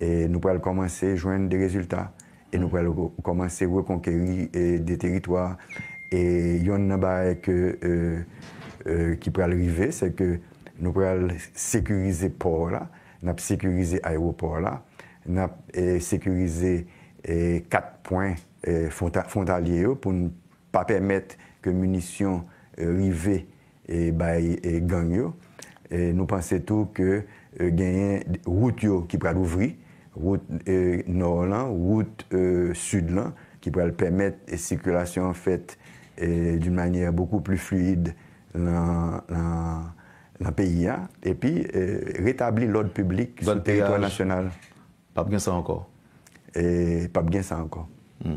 e nou pral komanse jwen de rezultat e nou pral komanse rekonkeri de teritwa e yon nabare ke ki pral rive seke nou pral sekurize por la nap sekurize aeropor la nap sekurize kat pwen fontalye yo pou nou permettre que munitions arrivent euh, et, et gagnent. Et nous pensons tout que euh, gagner routes qui pourrait ouvrir, route euh, nord route euh, sud sud qui pourrait permettre la circulation en fait, d'une manière beaucoup plus fluide dans le pays. Hein. Et puis, rétablir l'ordre public sur le territoire national. Pas bien ça encore. Et pas bien ça encore. Hmm.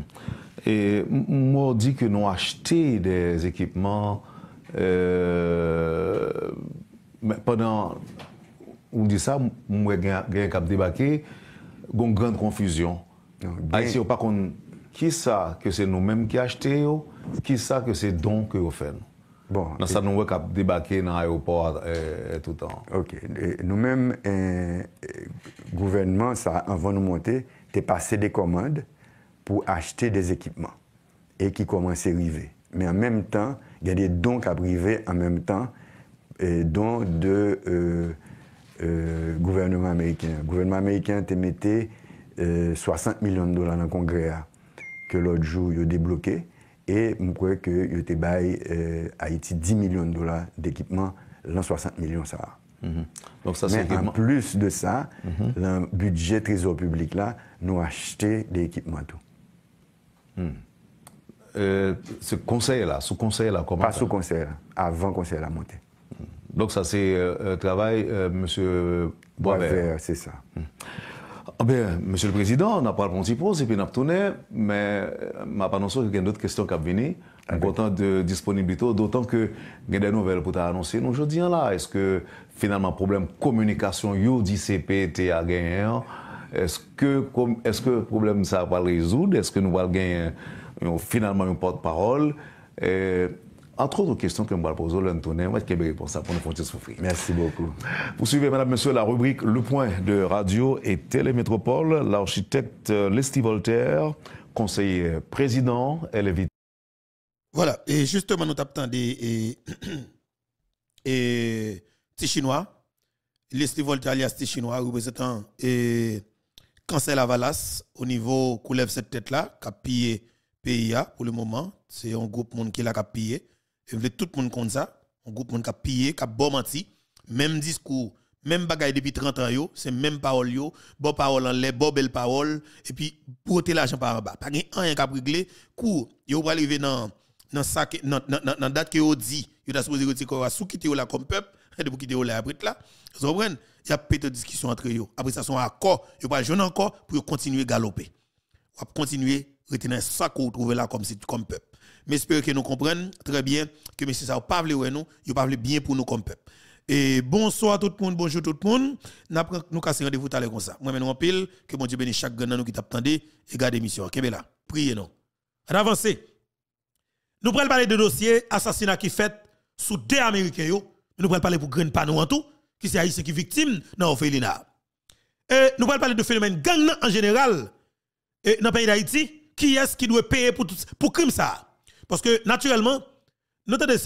E mwo di ke nou achte de ekipman e, Pendan ou di sa mwen gen kap debake Gon grand konfusion A y se yo pakon Ki sa ke se nou menm ki achte yo Ki sa ke se don ke yo fen bon, Nasa e- nou we kap debake nan ayopor etoutan e, Nou menm gouvernement sa avon nou monte Te pase de komande pour acheter des équipements et qui commençait à arriver. Mais en même temps, il y a des dons qui arrivent en même temps, et dons de euh, euh, gouvernement américain. Le gouvernement américain a mis 60 millions de dollars dans le Congrès que l'autre jour, il a débloqué. Et je crois qu'il a baillé euh, Haïti 10 millions de dollars d'équipements l'an 60 millions, ça. va mm-hmm. Donc ça, Mais en plus de ça, mm-hmm. le budget trésor public, là, nous acheter acheté des équipements. Tout. Euh, ce conseil-là, sous conseil-là, comment Pas sous conseil, avant conseil à monter. Hmm. Donc ça c'est euh, travail, M. Euh, monsieur Boisvert. c'est ça. Hmm. Ah ben, Monsieur le Président, on a pas un petit c'est et puis on mais euh, ma annoncer qu'il y a d'autres questions qui viennent. Content de disponibilité, d'autant que il y a des nouvelles pour t'annoncer. Nous, je dis hein, là, est-ce que finalement, problème communication, UDCP, a gagné? Hein, est-ce que que problème ça va résoudre? est ce que nous allons gagner euh, finalement une porte parole euh, Entre autres questions que nous allons poser, Antonin, on va être réponse pour nous faire souffrir. Merci beaucoup. Vous suivez, madame, monsieur, la rubrique Le Point de Radio et Télémétropole. L'architecte lesti Voltaire, conseiller président, elle est Voilà, et justement, nous tapons des et, [coughs] et, chinois, Leslie Voltaire, alias chinois, représentant et la valasse au niveau lève cette tête-là, qui a pillé PIA pour le moment. C'est un groupe monde qui l'a pillé. Et vous tout le monde compte ça. Un groupe monde qui a pillé, qui a bon menti. Même discours, même bagaille depuis 30 ans, c'est même parole, yo, bon parole en l'air, bon belle parole. Et puis, porter l'argent par en bas. Pas rien qui a réglé. Cours, yo va arriver dans dans sac, dans dans date que a dit, il ta supposé tu sous quitter là comme peuple, [laughs] et pour quitter là après là. Vous comprenez il y a peut-être de discussion entre eux. Après ça, sont accord, il pas jeunes encore pour continuer à galoper. On continuer à retenir ça qu'on trouve là comme, comme peuple. Mais j'espère que nous comprenons très bien que M. Sao parle ouais nous, il parle bien pour nous comme peuple. Et bonsoir tout le monde, bonjour tout le monde. Nous cassons rendez-vous tout à l'heure comme ça. Moi, en pile, que mon Dieu bénisse chaque nous qui t'attendait et garde l'émission. là? priez nous. nous allons parler de dossier assassinat qui fait sous deux Américains. Nous pouvons parler pour pas nous en tout qui c'est haïtien qui victime dans orphelinat. Et nous parlons de phénomène gang en général et dans le pays d'Haïti, qui est-ce qui doit payer pour tout, pour crime ça Parce que naturellement, nous avons de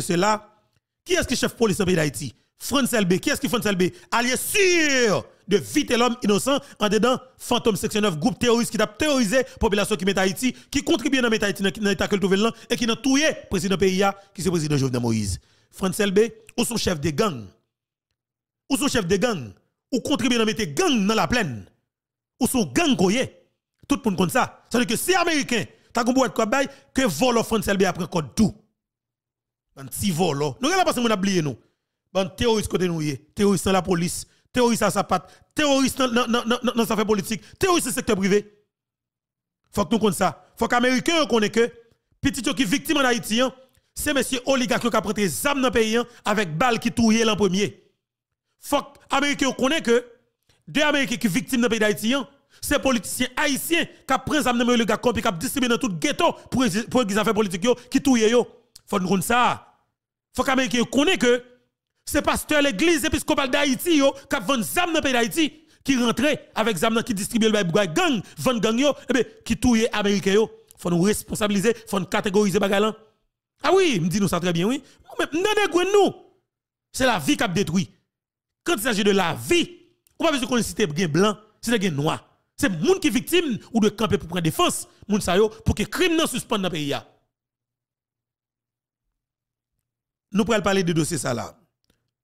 cela, qui est-ce qui est chef police dans le pays d'Haïti France LB, qui est-ce qui France LB Allié sûr de vite l'homme innocent en dedans fantôme section 9 groupe terroriste qui a terrorisé population qui met Haïti qui contribue dans met Haïti dans l'état que le et qui n'a tué président pays qui le président Jovenel Moïse France LB ou son chef de gang ou son chefs de gang, ou contribuent à mettre gang dans la plaine, ou son gang koye, tout le monde compte ça. Ça veut dire que si Américain, t'as compris quoi bail, que volent France, LB après quoi tout. Un petit volo. Nous avons passé mon oublié nous. Ban terroriste côté nous terroriste dans la police, terroriste à sa patte, terroriste dans sa affaire politique, terroriste dans le secteur privé. Faut que nous compte ça. Faut qu'Américains reconnaissent que petit qui victime en Haïti, c'est monsieur oligarque qui a prêté des armes dans le pays avec balle qui touille en premier. Faut Américains connaissent que deux Américains qui sont victimes dans le pays d'Haïti, hein, c'est politiciens haïtiens qui prennent amis dans le gars qui distribué dans tout le ghetto pour pour affaires politiques qui touye yo. Faut nous ça. Faut que Américains connaissent que c'est pasteur l'église épiscopale d'Haïti yo qui les zam dans le pays d'Haïti qui rentrait avec amis qui distribue le gang, vend gang yo et eh bien qui tout Américains yo. Faut nous responsabiliser, faut nous catégoriser gens. Hein. Ah oui, me dit nous ça très bien oui. Mais nous nous. C'est la vie qui a détruit. Quand il s'agit de la vie, on pas besoin considérer cite bien blanc, c'est bien noir. C'est le monde qui est victime ou de camper pour prendre défense, pour que le crime ne suspende dans le pays. Nous pourrions parler de dossier ça là.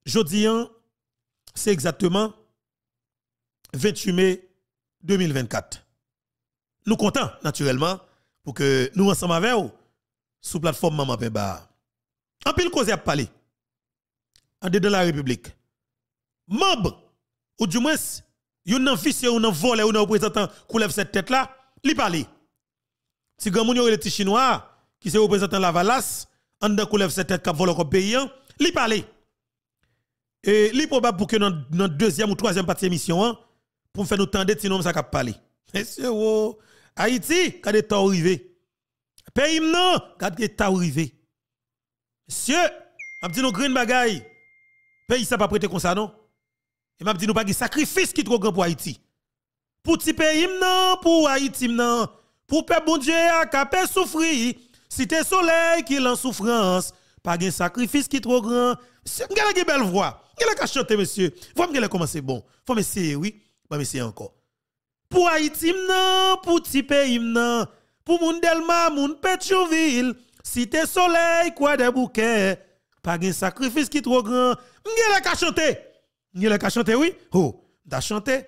Jeudi, hein, c'est exactement 28 mai 2024. Nous comptons, naturellement, pour que nous ensemble avec vous, sous plateforme Maman Peba. En pile cause à parler, en de la République, membre, ou du moins, yon officier ou nan volé ou nan représentant lève cette tête là, li parle. Si vous moun le petit chinois qui se représentant la Valas, en Koulev lève cette tête cap volé comme pays li parle. Et li probable pour que dans la deuxième ou troisième partie de l'émission, hein, pour faire nous tendre sinon ça cap parler. Monsieur eh, Haïti, quand est arrivé. Pays non, quand est arrivé. Monsieur, a dit nou green bagay. Pays ça pas prête comme ça non et m'a dit nous pas de sacrifice qui trop grand pour Haïti. Pour petit pays non, pour Haïti non, pour peuple bon Dieu a souffri. souffrir, t'es soleil qui l'en souffrance, pas de sacrifice qui trop grand. C'est une belle voix. Il a chanter monsieur. Faut comment c'est bon. Faut me oui, Faut essayer encore. Pour Haïti non, pour petit pays non, pour moun Delma, moun Petroville, t'es soleil quoi de bouquets, pas de sacrifice qui trop grand. Il a chanter. Ni le ka chanter oui. Oh, t'as chanté,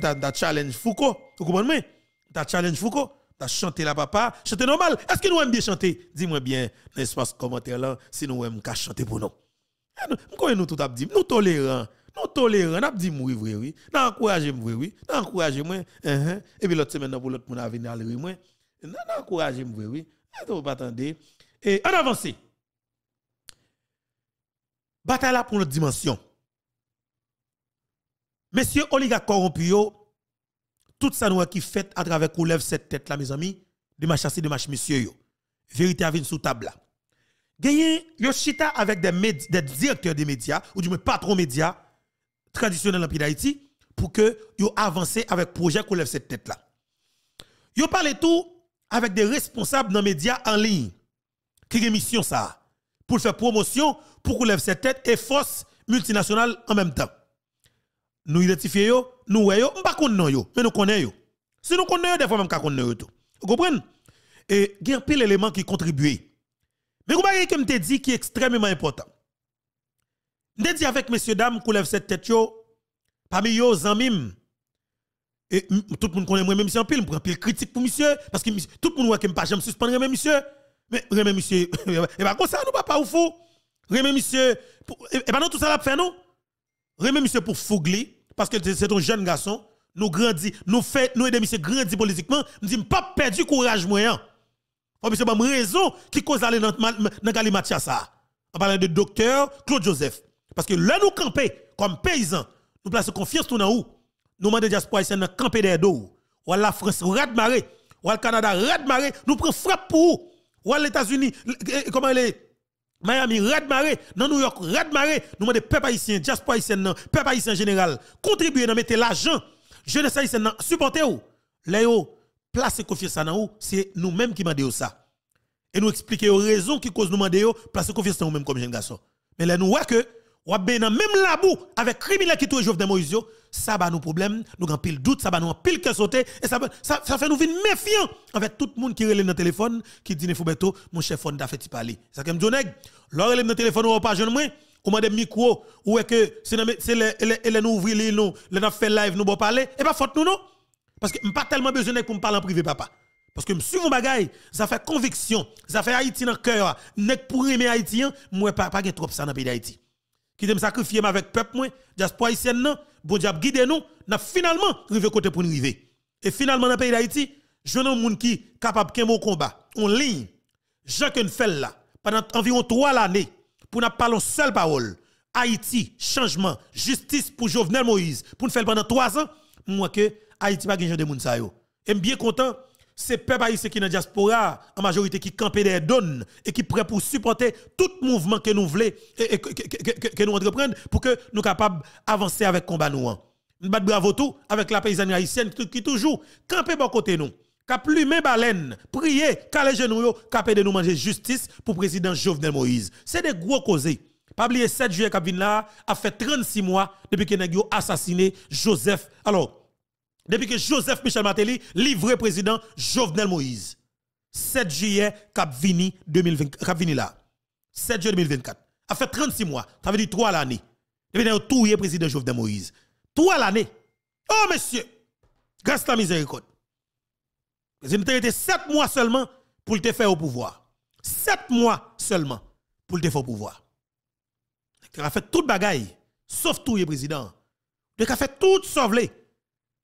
ta, t'as challenge Foucault. Vous comprenez Ta challenge Foucault, t'as chanté la papa, Chante normal. Est-ce que nous aime bien chanter Dis-moi bien dans l'espace commentaire là si nous aime ka chanter pour nous. Eh, nous nous tout a dit, nous tolérants. Nous tolérants, nous dit oui oui oui. Nous encourageons oui oui. Nous encourageons moi. Hein, hein. Et puis l'autre semaine pour l'autre monde à venir aller moi. Nous encourageons oui eh, oui. Nous pas attendre. Et en avance. Bataille pour notre dimension. Messieurs oligarques corrompus, tout ça nous qui fait à travers lève cette tête là, mes amis, de ma chasse de ma monsieur Vérité à venir sous table là. Gagné, chita avec des, directeurs des médias, ou du moins patron médias traditionnels en pays d'Haïti, pour que yo avance avec projet qu'on lève cette tête là. Yo parle tout avec des responsables dans les médias en ligne, qui ont mission ça, pour faire promotion, pour qu'on lève cette tête et force multinationale en même temps nous identifier yo, nous voyons, yo, on pas connait yo, mais nous connaît yo. Si nous connaît yo, des fois même ka connaît yo e, e, tout. Vous comprenez Et il y a pile élément qui contribuent. Mais vous voyez que me dit qui est extrêmement important. Je dit avec messieurs dames qu'on lève cette tête yo parmi yo zanmim et tout le monde connaît moi même si en pile, prend pile critique pour monsieur parce que tout le monde voit que pas jamais suspendre même monsieur. Mais remè monsieur, et pas comme ça nous papa ou fou. Remè monsieur, et pas e non tout ça l'a fait nous. Remè monsieur pour fougli parce que c'est un jeune garçon, nous grandissons, nous fait, nous et grandissons politiquement, nous disons, pas perdu courage moyen. Hein. C'est pas raison qui cause aller dans le match ça. En parlant de docteur Claude Joseph. Parce que là, nous campons, comme paysans, nous plaçons confiance tout dans nous. Nous demandons diaspora haïtienne de camper derrière nous. Ou à la France rade marée, ou le Canada rade marée, nous prenons frappe pour ou. Ou à létats unis eh, eh, comment elle est Miami, red Marais, dans New York, red Marais, nous demandons peuple haïtien, diaspora non, peuple haïtien général, contribuer dans mettre l'argent, jeunesse haïtienne, supporter ou. Là, place confiance en ou, c'est nous-mêmes qui dit ça. Et nous expliquer aux raisons qui causent nous demander, place confiance en nous-mêmes comme jeune garçon, Mais là, nous voyons que, ou bien dans même labou, avec criminel qui touche de Moïse, ça va nous problème, nous avons pile doute, ça va nous en pile que sauter, et ça, ça, ça fait nous venir méfiant avec tout le monde qui relève dans le téléphone, qui dit bientôt mon chef, on a fait parler. Ça que me dit, l'on relève dans le téléphone, ou pas jeune m'a micro, ou est que c'est les nous ouvrir, nous, les fait live, nous parler, et eh pas ben, faute nous, non? Parce que pas tellement besoin pour me parler en privé, papa. Parce que je suis mon bagaille, ça fait conviction, ça fait Haïti dans le cœur, que pour aimer Haïtien, moi, pas, pas trop ça dans le pays d'Haïti. Qui me sacrifier avec peuple, moi, diaspora haïtienne, non? bon diable, guide nous, nous finalement arrivé côté pour nous arriver. Et finalement, dans le pays d'Haïti, je un monde qui est capable de mon combat, en ligne, Jacques pas là, pendant environ trois années, pour nous parler seule parole, Haïti, changement, justice pour Jovenel Moïse, pour nous faire pendant trois ans, moi que Haïti pas gagné de monde ça yo. Et bien content, c'est peuple haïtien qui est dans diaspora, en majorité qui campe des donne et qui prêt pour supporter tout mouvement que nous voulons et, que, nous entreprendre pour que nous capables d'avancer avec combat nous. Hein. Nous battons bravo tout avec la paysanne haïtienne qui, toujours campé bon côté nous. plus plume baleine, prier, les genou capé de nous manger justice pour président Jovenel Moïse. C'est des gros causés. Pas oublier 7 juillet qui là, a fait 36 mois depuis que a assassiné Joseph. Alors, depuis que Joseph Michel Matéli livré président Jovenel Moïse. 7 juillet, cap vini, là. 7 juillet 2024. A fait 36 mois, ça veut dire 3 l'année. Depuis que tout est président Jovenel Moïse. 3 l'année. Oh, monsieur! Grâce à la miséricorde. Il a été 7 mois seulement pour te faire au pouvoir. 7 mois seulement pour te faire au pouvoir. Il a fait le bagaille, sauf tout le président. Il a fait tout sauver.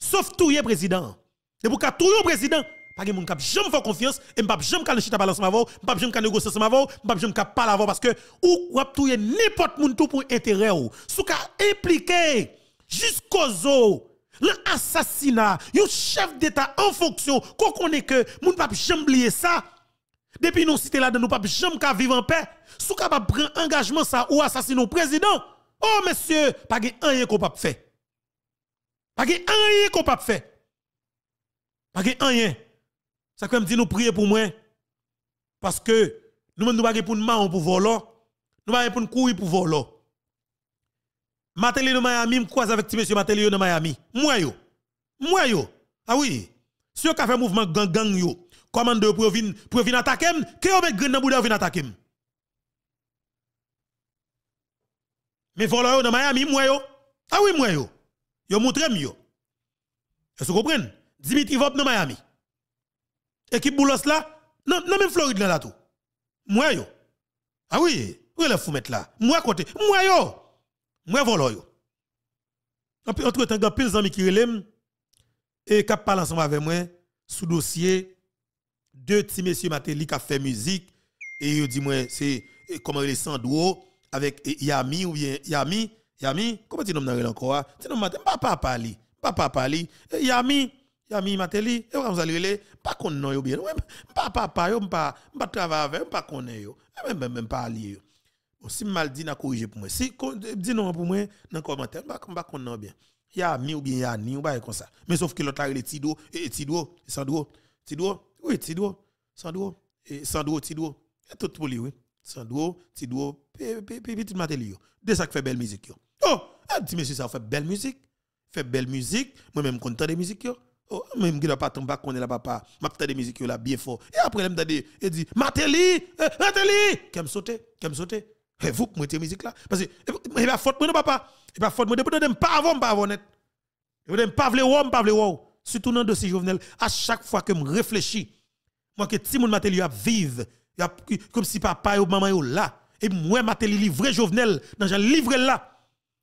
Sauf tout le président. Et pour tout le président, pas mon monde jamais faire confiance, et pas jamais qu'à chita balance ma voix, pas jamais qu'à négocier ma voix, pas jamais qu'à la voix parce que ou ou tout n'importe monde tout pour intérêt ou. Sou ka impliqué jusqu'aux l'assassinat yon chef d'état en fonction qu'on connaît que moun pas jamais oublier ça. Depuis nous cités là nous pas jamais qu'à vivre en paix. Sou capable prendre engagement ça ou assassiner le président. Oh monsieur, pas rien qu'on pas fait. Pas de rien qu'on peut faire. Pas de rien. Ça quand même dit nous prier pour moi. Parce que nous nous pas pour nous manger pour voler. Nous pas pour nous courir pour voler. Matelé de Miami, je crois avec monsieur Matelé de Miami. Moi yo. Moi yo. Ah oui. Si vous fait mouvement gang gang yo, commande pour venir pour venir attaquer, que vous met grand dans bout venir attaquer. Mais voleur de Miami moi yo. Ah oui moi yo. Yo montré mieux. Est-ce que vous comprenez? Dimitri Vop dans Miami. Équipe Boulos là, non, non même Floride là tout. Moi yo. Ah oui, où est le mettre là? Moi côté, moi yo. Moi volo yo. Entre temps, grand pile amis qui relèvent et qui parlé ensemble avec moi sous dossier deux petits messieurs Matéli qui fait musique et ils dit moi c'est eh, comment les Sandro avec eh, Yami ou bien Yami Yami, comment tu nommes encore hein? Tu nommes matin papa pali, papa pali. Eh, Yami, Yami Mateli, et eh, vous allez pas qu'on n'en yo bien. Pas papa yo, pas pas travailler avec, pas connaît yo. Eh, même même pas allié. Bon si mal dit na corrigé pour moi. Si dit non pour moi dans commentaire, pas pas qu'on non bien. Yami ou bien yani ou pas comme ça. Mais sauf que l'autre le Tido et Tido, Sandro, Tido, oui Tido, Sandro et Sandro Tido. Tout pour lui oui. Sandro, Tido, petit Mateli yo. De ça fait belle musique yo. Oh, ah dis monsieur, ça fait belle musique. Fait belle musique. Moi-même, content de musique. Oh, ah, même qui n'a pas tombé, qu'on est là, papa. M'a pas de musique là, bien fort. Et après, elle m'a dit, elle dit, Martelly, euh, Mateli, qu'elle me sauter, qu'elle me sauter. Et eh, vous, moi, musique là. Parce que, il eh, va eh, faute, moi, papa. Il va faute, moi, depuis, je pas avant, pas avant net. Je ne pas vle wom, pas vle wow. Surtout dans le dossier Jovenel, à chaque fois que je réfléchis, moi, que Timon Martelly a vive, comme si papa et maman yo là. Et moi, Mateli, livre Jovenel, dans un livre là.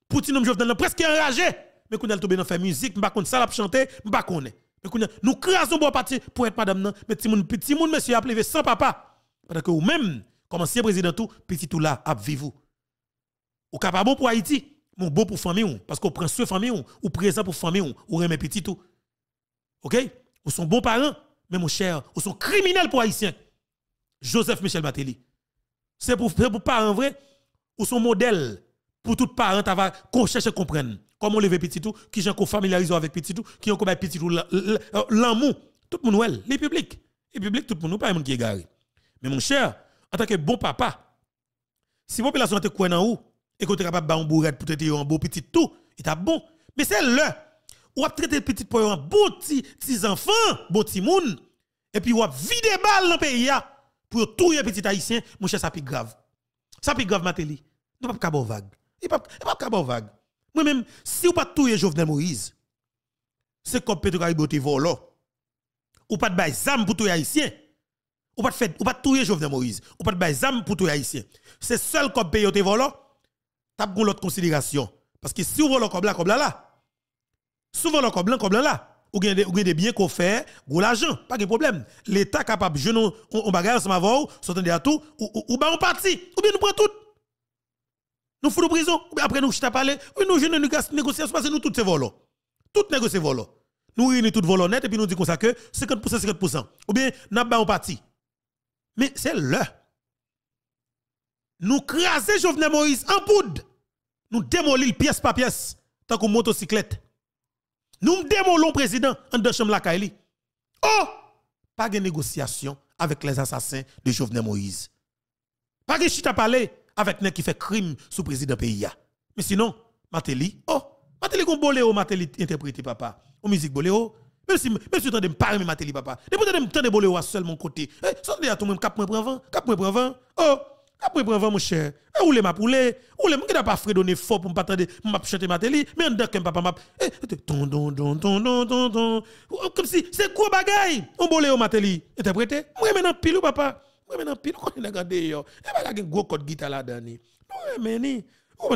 Poutine Jovenel presque enragé. Mais qu'on est tombé dans faire musique, m'pa connait ça l'a chanter, m'pa connait. Mais qu'on nous crasons bon parti pour être madame nan, mais petit moun petit monde, monsieur a appelé sans papa. Pendant que ou même comme ancien président tout petit tout là a vivre. Ou capable pour Haïti, mon bon pour famille parce qu'on prend ce famille ou présent pour famille ou ou remet petit tout. OK Ou sont bons parents, mais mon cher, ou sont criminels pour haïtiens. Joseph Michel Matéli. C'est pour, pour parents vrai, ou sont modèles pour tout parent, tu va chercher à comprendre comment lever petit tout, qui j'en familiarise avec petit tout, qui ont petit tout l'amour. Tout le monde, les publics. Les publics, tout le monde, pas un qui est garé. Mais mon cher, en tant que bon papa, si la population te coin en haut, et que tu capable de faire un bourrette pour traiter un beau petit tout, il est bon. Mais c'est là ou a traiter petit pour un beau petit enfant, beau petit monde, et puis ou a vider balle dans le pays pour tout les petits haïtiens mon cher, ça plus grave. Ça plus grave, Matéli. Nous pas cabo vague. Il pas pas de vague. Moi même si ou pas touyer Jovenel Moïse, c'est comme Petro Garibo te volo. Oh. Ou pas de bail zam pour tout haïtien. Ou pas fait ou pas touyer Jovenel Moïse, ou pas de bail zam pour tout haïtien. C'est seul comme pays te volo. Oh. T'as gon l'autre considération parce que si ou volo comme là comme là là. vous le comme là comme là là. Ou bien ou des biens qu'on fait, gros l'argent, pas de problème. L'état capable jeune on, on, on bagage ensemble avec vous, s'entendre à tout ou ou, ben on ou, ou, bien nous prend tout. Nous foutons prison, après nous chita parlé, oui, nous jeunes négociations parce que nous tous c'est volons. Tout négocie volons. Nous nous, tout volons net et puis nous disons comme ça que 50%, 50%. Ou bien, nous avons un parti. Mais c'est là... Nous crasons Jovenel Moïse en poudre. Nous démolir pièce par pièce, tant qu'on motocyclette. Nous démolons président en deux chambres la Kaili. Oh! Pas de négociation avec les assassins de Jovenel Moïse. Pas de chita parler avec nek qui fait crime sous président pays. Mais sinon, Matéli, oh, Matéli gon boléo, Matéli interprété papa. Ou musique boléo. Même si, même si tu parmi Matéli papa. Depuis que de boléo à seul mon côté. Eh, ça te à tout même cap moins vent, cap pour vent. Oh, cap pour vent mon cher. Eh, ou les ma poule, ou les m'gada pas fredonné fort pour m'attendre, m'a chanter Matéli, mais en que papa m'a. Eh, eh, eh, ton Comme si c'est quoi, bagaille. On boléo Matéli interprété. Moi maintenant pilou papa. Oui, men an nous gade yo. E gen la dani. Nous Ou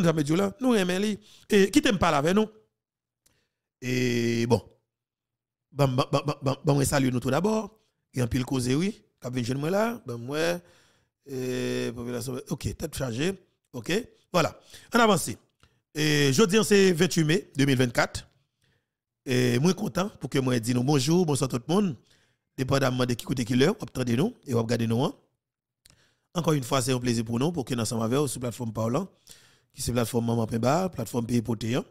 Nous e, e, bon. Bon nous tout d'abord. nous pile causé, oui. mwen la. E, ok. Tête chargée. Ok. Voilà. On avance. Et jeudi, c'est 28 mai 2024. Et moi, content pour que moi, dise nous bonjour, bonsoir tout le monde. Dépendamment de qui côté qui l'heure, vous nous et vous regardez nous. Hein. Encore une fois, c'est un plaisir pour nous, pour que nous sommes avec sur la plateforme Parlant, qui c'est la plateforme Maman Pemba, plateforme Pays la hein.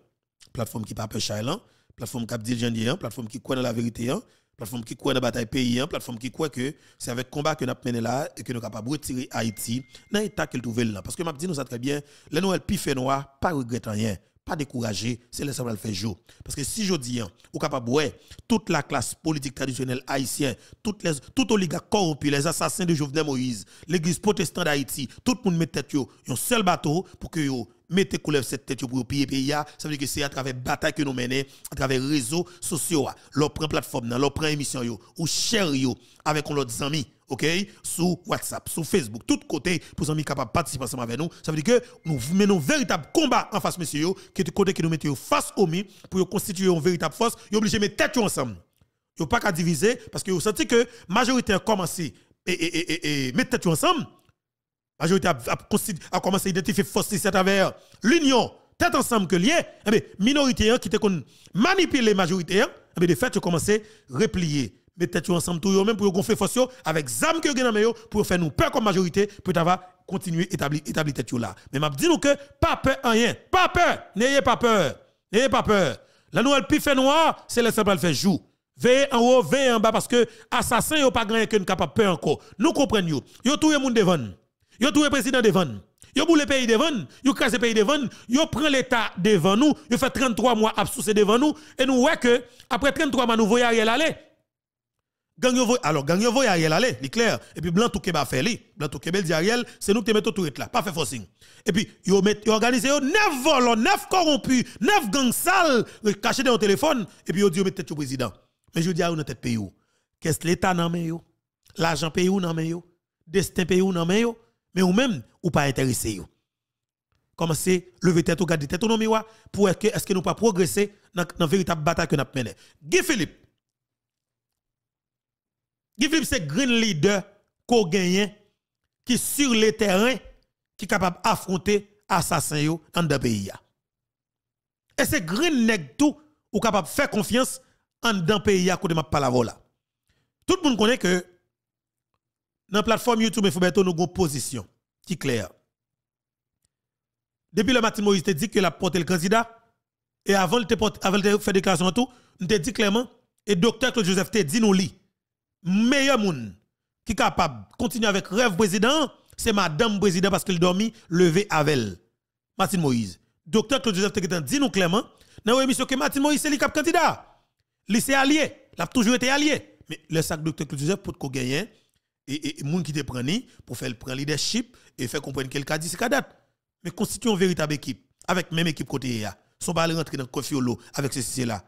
plateforme qui parle la hein. plateforme qui dit la hein. plateforme qui croit dans la vérité, la plateforme qui croit dans la bataille pays, plateforme qui croit que c'est avec combat que nous mené là et que nous sommes capables de retirer Haïti dans l'état qu'il trouve là. Parce que je nous ça très bien, les Noël pif et noir, pas regrette rien découragé décourager, c'est le va le faire jour. Parce que si je dis, hein, ou capable, ouais, toute la classe politique traditionnelle haïtienne, toutes les, tout oligarque corrompu, les assassins de Jovenel Moïse, l'église protestante d'Haïti, tout le monde met tête, un seul bateau pour que yo mettez couleur cette tête pour piller pays ça veut dire que c'est à travers bataille que nous menons à travers réseaux sociaux leur prend plateforme leur prend émission yo ou cher yo avec l'autre amis OK, sur WhatsApp, sur Facebook, tout côté pour amis capable de participer ensemble avec nous. Ça veut dire que nous menons un véritable combat en face monsieur qui est côté qui nous mettons face au mi pour constituer une véritable force, Ils obligé de mettre tête ensemble. Ils pas qu'à diviser parce que vous sentez que majorité a commencé et, et, et, et mettre tête ensemble. Majorité a, commencé à identifier force à travers l'union tête ensemble que lié, eh minorité qui te manipule majorité, eh bien, de fait, tu commencé à replier. Mettez-vous ensemble tout même pour gonfler force avec zam que avez dans pour faire nous peur comme majorité pour va continuer établir établir tête là mais m'a dit nous que pas peur rien hein, hein. pas peur n'ayez pas peur n'ayez pas peur la nouvelle pif fait noir c'est le simple fait jour Veillez en haut, veillez en bas parce que assassin yo pas grand que capable peur encore. Nous comprenons yo. Yo tout le monde devant. Yo tout le président devant. Yo boule pays devant, yo crase pays devant, yo prend l'état devant nous, yo fait 33 mois absousé devant nous et nous voyons que après 33 mois nous voyons rien aller alors gang yo voy Ariel aller, li clair. Et puis blanc tout keba fait li, blanc tout kebel dit Ariel, c'est nous qui mettons tout là, pas fait forcing. Et puis yo met yo 9 yo neuf volants, neuf corrompus, 9 gangs sales euh, cachés dans le téléphone et puis yon dit yo tête président. Mais je dis à dans tête pays Qu'est-ce que l'état nan men L'argent pays ou nan men yo? Destin pays où nan men yo? Mais ou même ou pas intéressé yo. Commencez lever tête ou garder tête ou non pour est-ce que nous pas progresser dans la véritable bataille que nous menons. Guy Philippe Guy Philippe, c'est grand leader qui est sur le terrain qui est capable d'affronter l'assassin dans le pays. Et c'est grand nèg tout ou capable de faire confiance en dans pays à de la vola. Tout le monde connaît que dans la plateforme YouTube, il faut mettre nos position qui est claire. Depuis le matin, il te dit que la porté le candidat. Et avant de faire déclaration, tout, il te dit clairement, et docteur Joseph te dit nous lit meilleur monde qui est capable de continuer avec rêve président, c'est madame président parce qu'elle dormit levé avec elle. Martine Moïse. Docteur Claude Joseph dit nous clairement, dans l'émission que Martine Moïse c'est le cap candidat. c'est allié, il a toujours été allié. Mais le sac docteur Claude Joseph pour qu'on gagne et, et, monde qui te prend pour faire prendre leadership et faire comprendre quelqu'un a dit c'est date. Mais constituer une véritable équipe avec même équipe côté là. Son aller rentrer dans Kofiolo avec ceci là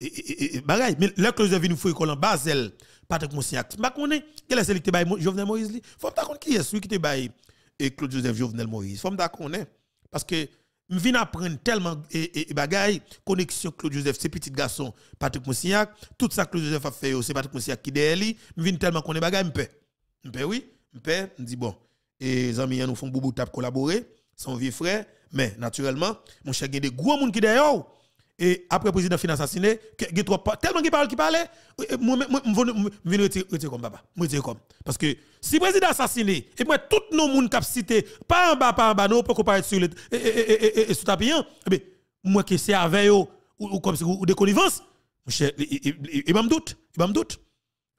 et, bagaille. Mais là que je viens faire fouille en Basel, Patrick Moussiak, je connais, quel est celui qui est Jovenel Moïse Il faut que qui est celui qui est et Claude Joseph Jovenel Moïse. faut que connaître. Parce que je viens apprendre tellement de bagaille, connexion Claude Joseph, c'est petit garçon, Patrick Moussiak, tout ça Claude Joseph a fait, c'est Patrick Moussiak qui est derrière Je viens tellement connaître bagaille, je peux. Je oui, je peux, dis bon. Et les amis hein, nous font boubou tap collaborer, son vieux frère, mais naturellement, mon cher, il y a des gros monde qui derrière et après président fin assassiné, tellement de parle qui parle euh, moi je vais retirer comme papa, moi dire comme parce que si président assassiné et moi tout nos monde cap cité pas en bas pas en bas pour qu'on parle sur le sous moi que c'est avec eux ou comme si ou des connivences, il me doute, il me doute.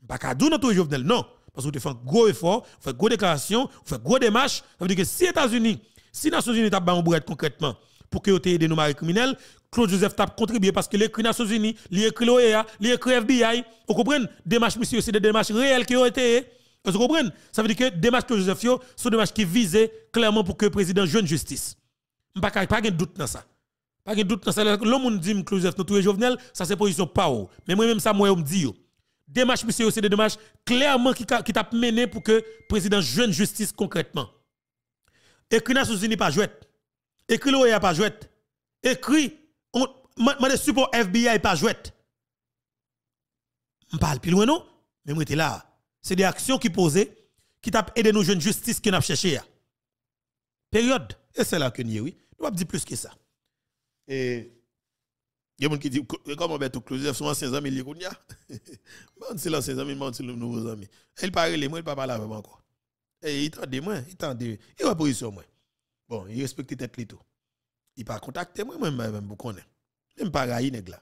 Pas qu'à notre Jovenel, non, parce que tu fais un gros effort, vous faites gros déclaration, vous faites gros démarche, ça veut dire que si États-Unis, si Nations Unies unis un concrètement pour que vous ayez des maris criminels, Claude Joseph t'a contribué parce que l'écrit Nations Unies, l'écrit l'OEA, l'écrit FBI, vous comprenez démarches monsieur, c'est des démarches réelles qui ont été. Vous comprenez Ça veut dire que démarches Claude Joseph sont des démarches qui visaient clairement pour que le président jeune justice. Je n'ai pas de doute dans ça. Pas de doute dans ça. L'homme dit que Claude Joseph, notre jovenel, ça c'est position pas. Mais moi-même, ça, moi, je me dis. Démarche, monsieur, c'est des démarches clairement qui, tapent t'a mené pour que le président jeune justice concrètement. Écrit Nations Unies pas jouet. Écrit l'OEA pas jouet. Écrit je ne support FBI pas jouette. Je parle plus loin non, mais moi suis là. C'est des actions qui posaient, qui t'a aidé nos jeunes justice qui n'a cherché. Hein. Période, et c'est là que nous oui. Nous pas dire plus que ça. Et il y a des gens qui disent comment Berto Joseph sont anciens amis Likounia. Hein? [laughs] Bon c'est l'ancien ami, bon c'est le nouveau ami. Il parle les mots, il pas parler avec moi encore. Et il tend des moi, il tend des il va position moi. Bon, il respecte tête tout. Il pas contacté moi même beaucoup vous est même pas raï nèg là.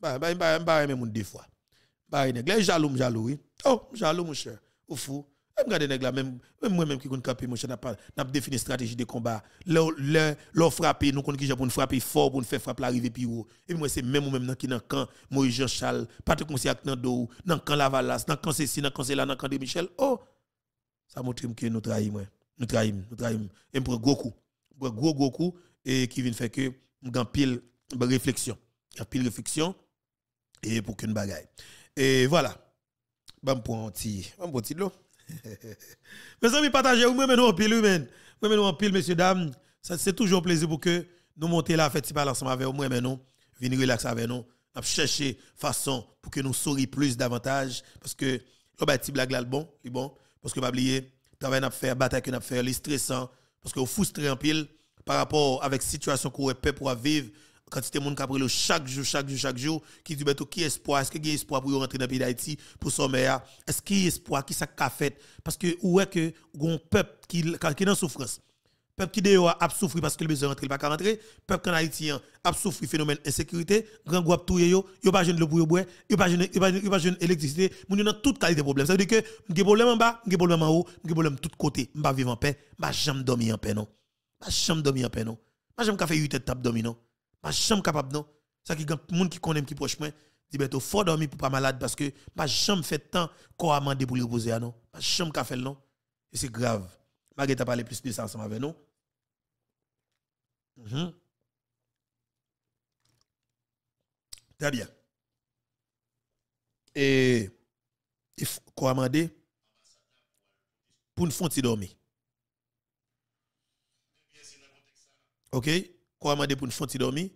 Bah bah bah bah même deux fois. Bah nèg là jaloux jaloux oui. Oh jaloux mon cher. Ou fou. Je regarde nèg là même même moi même qui compte camper mon cher n'a pas n'a défini stratégie de combat. Le le frapper nous compte qui j'ai pour frapper fort pour faire frapper l'arrivée puis haut. Et moi c'est même moi même qui dans camp Moïse Jean Charles, Patrick Monsiac dans dos, dans camp Lavalas, dans camp ceci, dans camp cela, dans camp de Michel. Oh ça montre que nous trahissons. Nous trahissons, nous trahissons. Et pour gros coup, gros gros coup et qui vient faire que gagne pile bah, réflexion. Il y a pile réflexion et pour qu'une bagaille. Et voilà. Bam pour un petit, un petit lot. [laughs] Mes amis, partagez vous même nous en pile, même. Moi, nous en pile, messieurs, dames. C'est toujours plaisir pour que nous montions là, faites-y pas ensemble avec nous mais nous. Venez relaxer avec nous. Nous chercher façon pour que nous sourions plus davantage. Parce que, le petit blague là, bon, bon. Parce que, pas oublier, travail n'a fait, bataille que pas fait, les stressants. Parce que vous frustrez en pile par rapport avec situation qu'on est pour vivre quand c'était monde qui chaque jour, chaque jour, chaque jour, qui dit, qui espoir, est-ce qu'il y a espoir pour rentrer dans le pays d'Haïti, pour son sommeil, est-ce qu'il y a espoir, qui ça qu'a fait? Parce que, où est que, un peuple qui, qui est en souffrance? Peuple qui d'ailleurs a souffri parce que le besoin rentrer, il pas rentrer. Peuple haïtien hein, a souffert phénomène insécurité, grand groupe tout yo, yo pas jeune le bouillon bois, yo pas jeune, yo pas jeune électricité, moun dans toute qualité de problème. Ça veut dire que des problèmes en bas, des problèmes en haut, des problèmes de tous côtés, m'pa vivre en paix, m'a jamais dormir en paix non. M'a jamais dormir en paix non. M'a jamais café 8 tête table dormir pas jamais capable, non. Ça qui gagne monde qui connaît qui proche moi, dit ben faut dormir pour pas malade parce que pas jamais fait tant qu'on amender pour le reposer ah, non. Pas jamais qu'a fait non. Et c'est grave. Marguerite a parlé plus de ça ensemble avec nous. -hmm. Très bien. Et il faut qu'on pour pour nous faire dormir. OK qu'on a pour nous faire dormir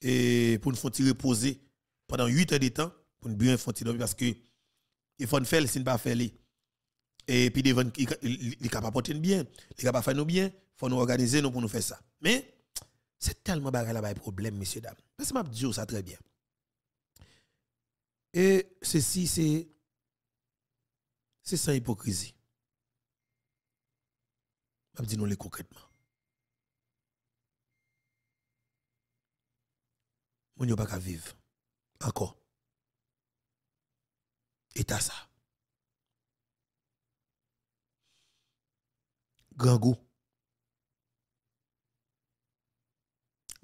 et pour nous faire reposer pendant 8 heures de temps pour nous bien faire dormir parce que il faut faire si ne pas faire et puis devant il capable porter bien il pas faire nous bien faut nous organiser nous pour nous faire ça mais c'est tellement bagarre là-bas problème messieurs dames parce que m'a dis ça très bien et ceci c'est c'est sans hypocrisie Je dis nous les concrètement on ne pas qu'à vivre. Encore. Et t'as ça. Gangou.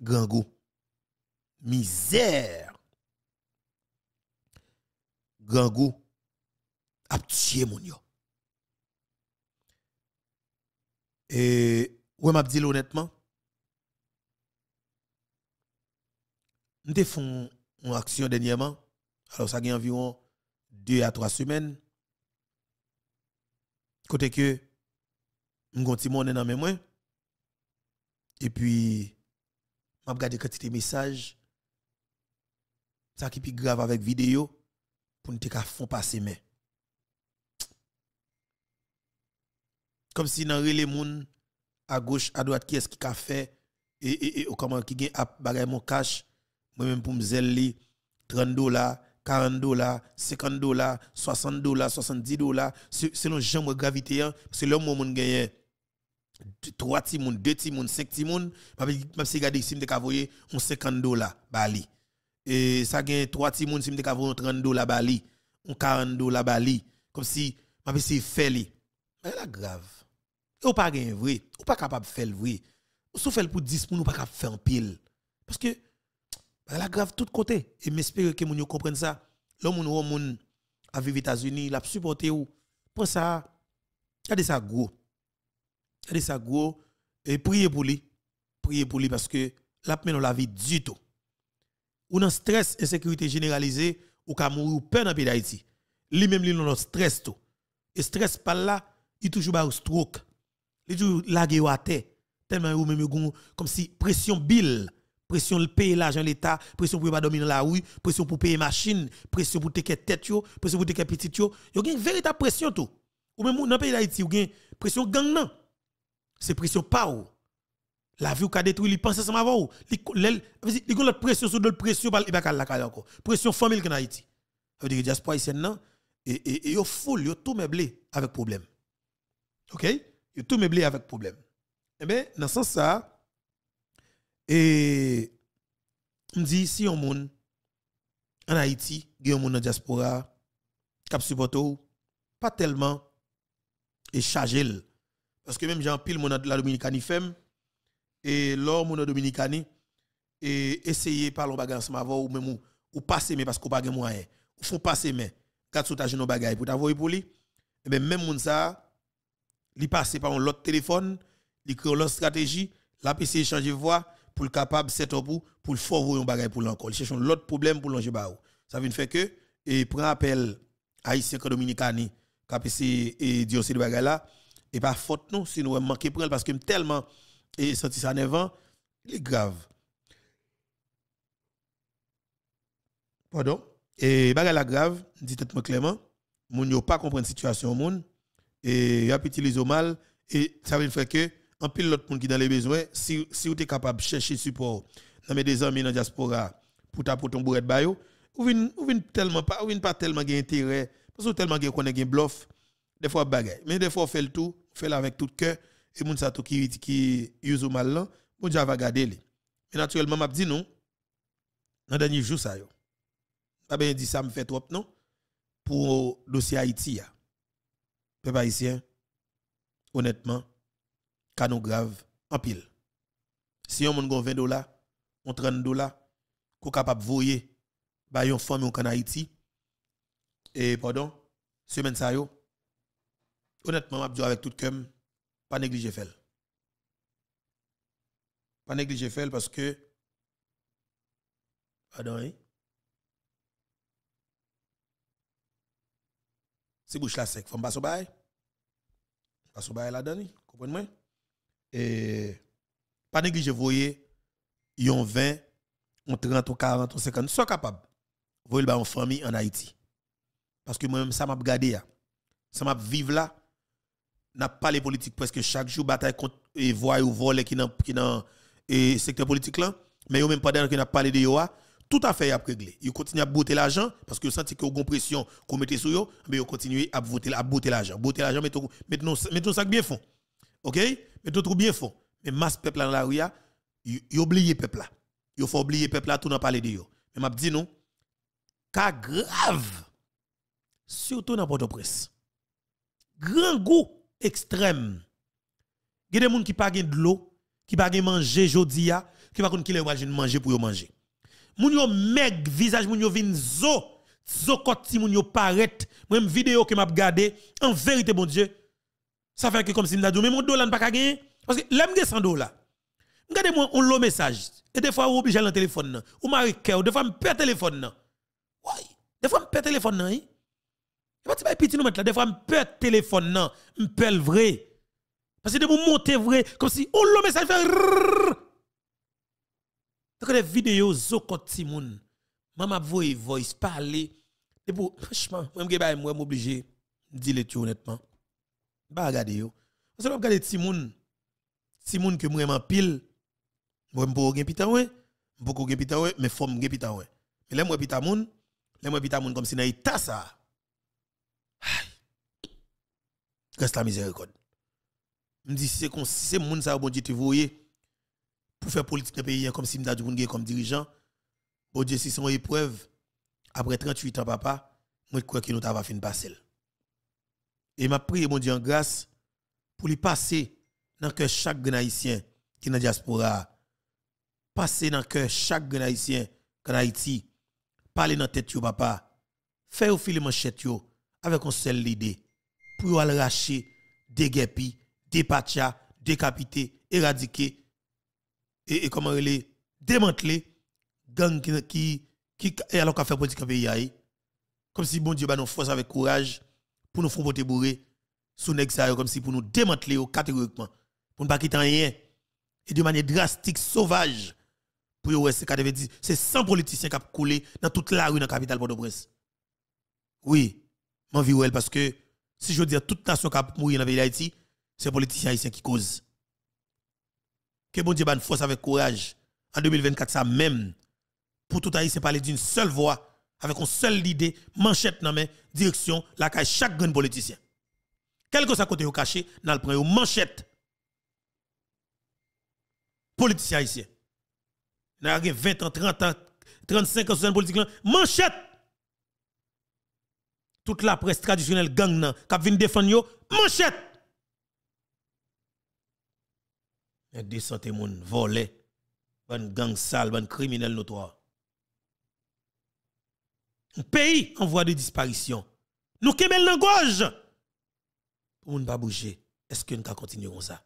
Gangou. Misère. Gangou. goût. mon yo. Et, où m'a dit honnêtement, Nous avons fait une action dernièrement. Alors, ça a environ deux à trois semaines. Côté que, nous continuons dans mes mains. Et puis, je regarde quantité messages. Ça qui est grave avec vidéo pour nous faire passer mais Comme si dans les gens à gauche, à droite, qui est-ce qui a fait et, et, et comment qui a fait mon cash moi-même, pour me 30 dollars, 40 dollars, 50 dollars, 60 dollars, 70 dollars, selon jambe gravité, hein, c'est l'homme moment où gagne 3 timons, 2 timons, 5 timoun, je vais regarder si je voyé 50 dollars, bali. Et ça gagne 3 timoun si je voyé 30 dollars, bali, 40 dollars, bali. Comme si, je vais essayer Mais c'est grave. Ou pas gagner vrai, ou pas capable de faire vrai. Ou si faire pour 10 moun, ou pas capable de faire en pile. Parce que, la grave tout côté. Et j'espère que vous comprennent ça. L'homme ou l'homme à vivre aux États-Unis, l'a supporté ou. Pour ça, regardez ça gros. Regardez ça gros. Et priez pour lui. Priez pour lui parce que l'a mené la vie du tout. Ou dans stress, et sécurité généralisée, ou ka mourir ou peur dans pays d'Haïti. Lui-même, lui, dans stress tout. Et stress par là, il toujours un stroke. Il toujours lagué à terre. Tellement ou même comme si pression bile pression le payer l'argent l'État, pression pour pas dominer la rue, pression pour payer machine, pression pour te tes tête yo, pression pour tes petit yo. Yo une véritable pression tout. Ou même dans pays d'Haïti, ou une pression gang non. C'est pression pas ou. La vie ou ka détruit, il pense ensemble avant ou. Il y a pression sur d'autres pression par pas la caille encore. Pression famille en Haïti. Ça veut dire diaspora non et et yo full, yo tout meublé avec problème. OK Yo tout meublé avec problème. Eh ben dans ce sens ça, et me dit si on monde en Haïti, il y a un monde en diaspora cap supporte pas tellement et chargé parce que même j'ai un pile mon de la Dominicanie fem et l'or la Dominicanie et essayer par l'on bagage ensemble ou même ou, ou passer mais parce qu'on pas de moyen ou font passer mais quatre sous ta nos bagages pour t'avoir pour lui et eh ben même monde ça il passe par l'autre autre téléphone il crée leur stratégie la PC de voix pour le capable c'est pour pour le fort un bagage pour l'encore cherchent l'autre problème pour l'enjeu ça veut dire que et prend appel à que dominicani a et dire le bagage là et pas faute nous, si nous manquer prendre parce que tellement et senti ça 9 ans il est grave pardon et bagage la grave dit moi clairement mon yo pas comprendre situation monde et y a utilisé au mal et ça veut dire que en pile l'autre monde qui a les besoins, si, si vous êtes capable de chercher support dans mes amis dans la diaspora pour taper ton bourret de bayo, ou vin tellement pas, ou pas tellement intérêt, parce que tellement qu'on connaît un bluff, des fois bagay. Mais des fois, fait le tout, fait avec tout cœur, et moun sa tout qui, qui use ou mal là, bon Dieu va garder li. Mais naturellement, m'a dit non, dans dernier jour ça yo. Pas bien dit ça me fait trop non, pour dossier Haïti ya. Peuple haïtien, honnêtement, canon grave en pile. Si on gon 20 dollars, on 30 dollars, qu'on capable de voyer, bah yon femme en Haïti, et pardon, semaine sa yo, honnêtement, je avec tout cœur, pas négliger Fell, Pas négliger Fell parce que, pardon, hein? c'est bouche la sec, faut pas au bay. Pas au bay la dani, hein? comprenez-moi? et pas négliger ils ont 20 ont 30 ou 40 ou 50 sont capables voyez en famille en Haïti parce que moi même ça m'a gardé hein. ça m'a vivre là n'a pas les politiques presque chaque jour bataille contre et voit ou voler qui dans qui dans et secteur politique là mais eux même pendant qui n'a parlé de yoa hein, tout à fait y a réglé ils continuent à botter l'argent parce que senti que une pression qu'on mette sur eux mais ils continuent à voter l'argent botter l'argent mettons mettons ça bien fond OK mais d'autres bien font. Mais masse peuple dans la rue, ils le peuple là. Ils faut oublier peuple là tout n'a pas de yo. Mais m'a dit non, cas grave surtout dans port de presse. Grand goût extrême. Il y a des gens qui pas de l'eau, qui pas manger jodi qui pas les de manger pour manger. Moun yo meg visage moun yo vin zo, zo koti moun yo paret, même vidéo que m'a regardé, en vérité bon Dieu, ça fait que comme si je dit, mais mon dollar n'a pas gagné. Parce que l'aime sans 100 dollars. Regardez-moi, on long message. Et des fois, on oblige à le téléphone. Ou marie ou des fois, on perd le téléphone. Oui, des fois, on perd le téléphone. ne hein. Et pas petit nous mettre là. Des fois, on perd le téléphone. On perd le vrai. Parce que de vous monter vrai, comme si on long message fait. Donc, les vidéos, zo koti moun. Maman voye voice, parler. Et pour, franchement, bah, moi, je suis obligé de dire honnêtement. Bah regardez yo. Parce que regardez ti moun ti moun que moi pile moi m'po gen pita ouais, m'po gen pita ouais, mais fòm gen pita ouais. Mais lè mwen pita moun, là moi pita moun comme si na état ça. Reste la miséricorde. Me dit c'est comme si c'est moun ça bon Dieu te voyez pour faire politique dans pays comme si m'ta du comme dirigeant. Bon Dieu si son épreuve après 38 ans papa, moi crois que nous t'ava fin passer. Et m'a prière, mon Dieu en grâce pour lui passer dans le cœur chaque Haïtien qui est dans la diaspora. Passer dans le cœur chaque Haïtien qui est en Haïti. Parler dans la tête, papa. Faire au fil manchette avec un seul idée. Pour aller racher, des dépatcha, décapiter, éradiquer. Et, comment les démanteler gang qui qui alors qu'a fait politique pays comme si bon Dieu va bah, nous force avec courage pour nous faire bourré sous comme si pour nous démanteler catégoriquement pour ne pas quitter rien et de manière drastique sauvage pour ouais c'est 90 c'est 100 politiciens qui ont coulé dans toute la rue dans la capitale Port-au-Prince oui m'en elle parce que si je veux dire toute nation qui a mouru dans la ville d'Haïti c'est politiciens haïtiens qui causent que bon Dieu une force avec courage en 2024 ça même pour tout c'est parler d'une seule voix avec une seule idée, manchette dans main, direction la caille chaque grand politicien. Quel que soit côté au caché, nous le prend une manchette. Politicien haïtien. N'a 20 ans, 30 ans, 35 ans, 60 politique manchette. Toute la presse traditionnelle gang nan, kap vin défendre yo, manchette. Et des centaines moun volé, ban gang sale, ban criminel notoire. Un Pays en voie de disparition. Nous kemel le langage. Pour ne pas bouger. Est-ce que nous comme ça?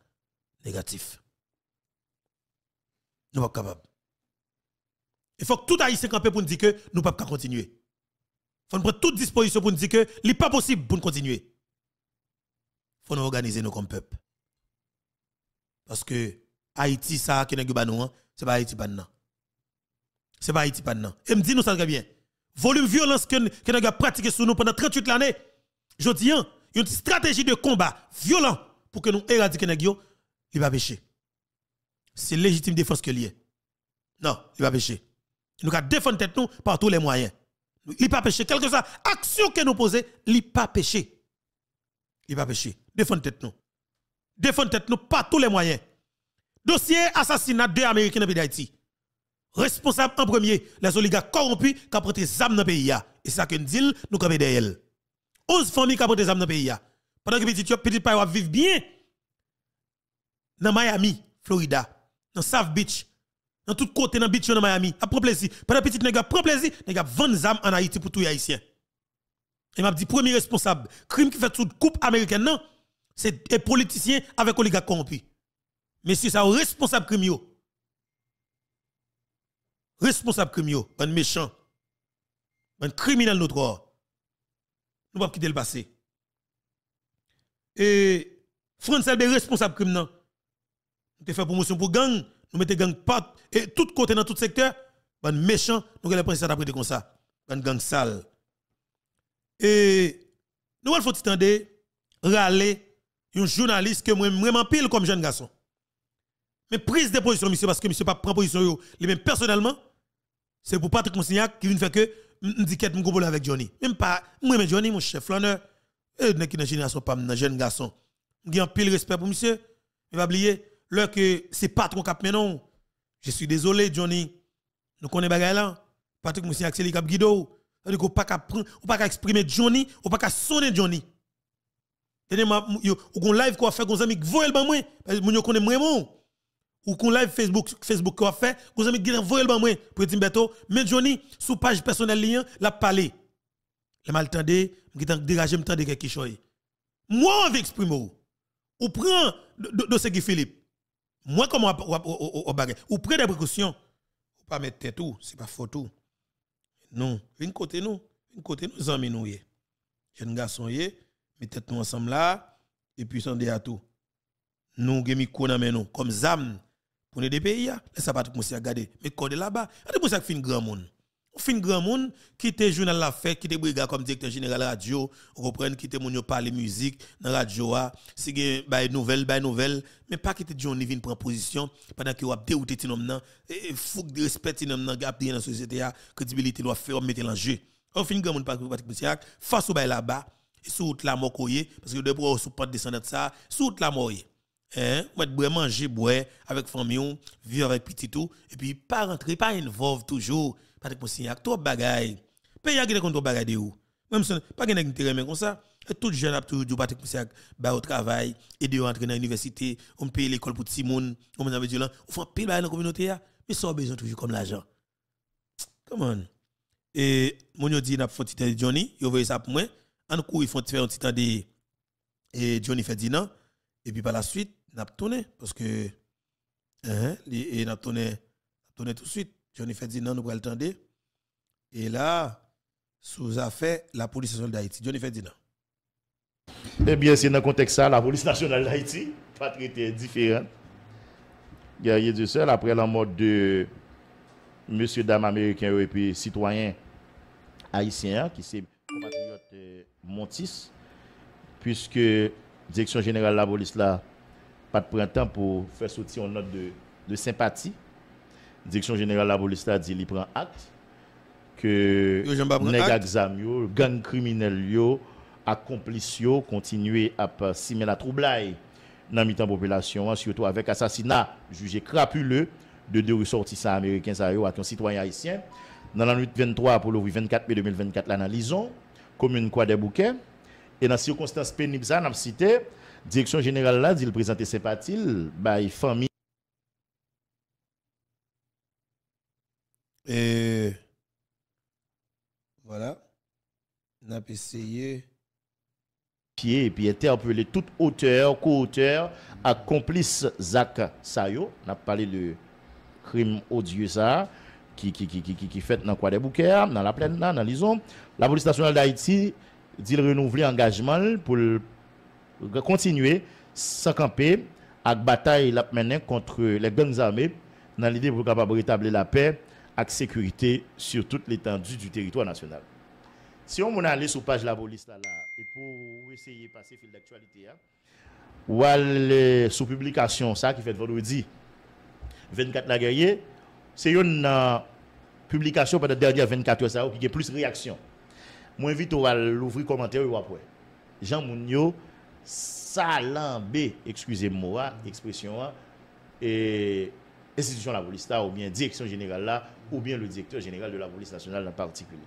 Négatif. Nous ne pas capables. Il faut que tout haïtien campe pour nous dire que nous ne pouvons pas continuer. Il faut prendre toute disposition pour nous dire que n'est pas possible pour nous continuer. Il faut nous organiser nous comme peuple. Parce que Haïti, ça, qui n'est pas nous, ce bah n'est hein, pas Haïti maintenant. Ce n'est pas Haïti maintenant. Et me dit nous ça très bien volume violence que que avons pratiqué sur nous pendant 38 ans, je dis une stratégie de combat violent pour que nous éradiquions les il va pécher c'est légitime défense que lié non il va pécher nous allons défendre tête nous par tous les moyens il pas péché quelque chose action que nous posons il pas péché il pas péché défendre tête nous défendre tête nous par tous les moyens dossier assassinat deux américains dans d'Haïti responsable en premier, les oligarques corrompus qui ont pris des âmes dans le pays. Et ça que nous disons, nous avons derrière. 11 familles qui ont pris des âmes dans le pays. Pendant que petit petit pays vivent bien dans Miami, Florida, dans South Beach, dans tout côté dans Beach de Miami, à prendre plaisir. Pendant que petit nègre prend plaisir, nègre vend 20 âmes en Haïti pour tous les haïtiens. Et m'a dit premier responsable, crime qui fait toute coupe américaine non, c'est les politiciens avec oligarques corrompus. mais c'est ça responsable crime responsable crime, un méchant, un criminel notre or. Nous ne pouvons pas quitter le passé. Et France est responsable crime. Nous avons fait promotion pour gang, nous mettons gang pas et tout côté dans tout secteur. Un méchant, nous avons pris la comme ça. Un gang sale. Et nous allons faut attendre, râler, un journaliste que moi vraiment pile comme jeune garçon. Mais prise de position, monsieur, parce que monsieur pas prend position, lui-même personnellement, c'est pour Patrick Moussignac qui vient faire que je dis que je avec Johnny. Même pas, moi, mais Johnny, mon chef flâneur, et qui la génération, pas un jeune garçon. J'ai un pile respect pour monsieur. Mais pas oublier, l'heure que c'est patron cap menon. Je suis désolé, Johnny. Nous connaissons bagaille là. Patrick Moussignac, c'est lui qui a guido. C'est-à-dire pas exprimer Johnny, on pas sonner Johnny. Tenez, ou qu'on live qu'on faire, qu'on amis, vous, elle, ben moi, parce que vous connaissez vraiment ou qu'on live Facebook, Facebook qu'on fait, vous avez qui moi pour mais Johnny, sous page personnelle lien, la parlé. mal tendé, qui t'en me quelque chose. Moi, on veut exprimer prend de ce Philippe. Moi, comment on bagarre. Ou prend des précautions. Ou pas mettre tête tout, c'est pas photo. Non, une côté nous, une côté nous, amis nous. Jeunes garçon, mettez nous ensemble là, et puis s'en à tout. Nous, nous, nous, comme ZAM. Pour les pays, ça pas tout monsieur regarder. Mais code là-bas, c'est pour ça que fin grand monde. Fin grand monde qui était journal la fête, qui était brigade comme directeur général radio, vous comprenez qui était mon parler musique dans radio a, ah, si gen nouvelle, bay nouvelle, mais pas qui était Johnny vient prendre position pendant que vous a dérouté ti nom là et fouk de respect ti nom nan gap dans la société a, ah, crédibilité doit faire mettre en jeu. On fin grand monde pas Patrick Moussiak face au bail là-bas, sous la mort parce que de pour sous pas descendre ça, sous la mort hein, mettre boire manger boire avec famille, vivre avec petit tout et puis pas rentrer pas involve toujours parce que c'est trop bagaille. Pays a gagné contre bagaille de ou. Même si pas n'a intérêt mais comme ça et tout jeune a toujours Patrick Moussiak ba au travail et de rentrer dans l'université, on paye l'école pour petit monde, on m'a dit là, on fait pile dans la communauté mais ça a besoin toujours comme l'argent. Comment et mon yo dit n'a faut titan Johnny, yo veut ça pour moi, en cours ils font faire un titre de et Johnny Ferdinand et puis par la suite n'a pas tourné parce que hein, et n'a tourné tourné tout de suite Johnny non nous le attendre et là sous affaire la police nationale d'Haïti Johnny non Eh bien c'est dans le contexte ça la police nationale d'Haïti pas traité différente, guerrier du seul après la mort de monsieur dame américain et puis citoyen haïtien qui c'est compatriote euh, Montis puisque direction générale de la police là pas de printemps pour faire sortir une note de, de sympathie. Direction générale de la police a dit qu'il prend acte que les gangs criminels, gang criminel continuer à simuler la troublée dans la population hein, surtout avec assassinat jugé crapuleux de deux ressortissants américains ça un citoyen haïtien dans la nuit 23 pour le 24 mai 2024 l'analyse, comme une commune Croix des Bouquets et dans circonstances pénibles ça n'a cité Direction générale là, dit le présenter sympathie, by bah, famille. Et voilà. n'a a essayé. Pied et puis interpeller toute auteur, co-auteur, à complice Zach Sayo. n'a a parlé le crime odieux ça. Qui, qui, qui, qui, fait dans quoi des bouquets, dans la plaine, dans l'ison. La police nationale d'Haïti dit renouveler engagement pour continuer sans camper avec bataille la contre les gangs armés dans l'idée pour capable rétablir la paix et sécurité sur toute l'étendue du territoire national. Si on aller sur la page de la police là, là et pour essayer de passer fil d'actualité, hein, ou sur sous publication, ça qui fait vendredi 24 la guerrier, c'est une euh, publication pendant la dernière 24 heures ça, qui a plus de réactions. vous invite à l'ouvrir commentaire ou après. Jean Mounio, salambe, excusez-moi, expression, hein. et institution de la police là, ou bien direction générale là, ou bien le directeur général de la police nationale en particulier.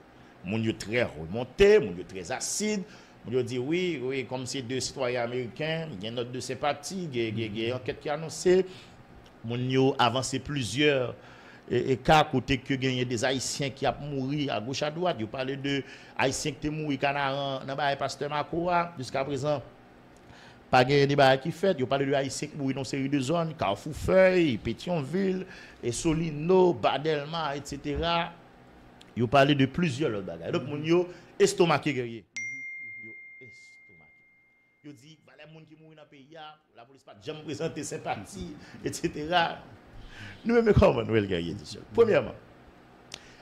Mon Dieu très remonté, mon Dieu très acide, mon Dieu dit oui, oui, comme ces deux citoyens américains, il y a note de sympathie, il y a une enquête qui est annoncé mon Dieu avancé plusieurs et, qu'à cas côté que a des haïtiens qui a mouru à gauche à droite, il parlait de haïtiens qui ont mouru canaran dans pasteur jusqu'à présent pas gagné des qui fait. Ils parlent de Haïti qui dans une série de zones, Carrefour Feuille, Pétionville, et Solino, Badelma, etc. Ils parlent de plusieurs autres bagages. Donc, ils ont estomaqué guerrier. Ils estomaqué. il dit, voilà les gens qui mourent dans le pays, la police n'a pas jamais présenter ses parties, etc. Nous-mêmes, comment nous, le guerrier, Premièrement,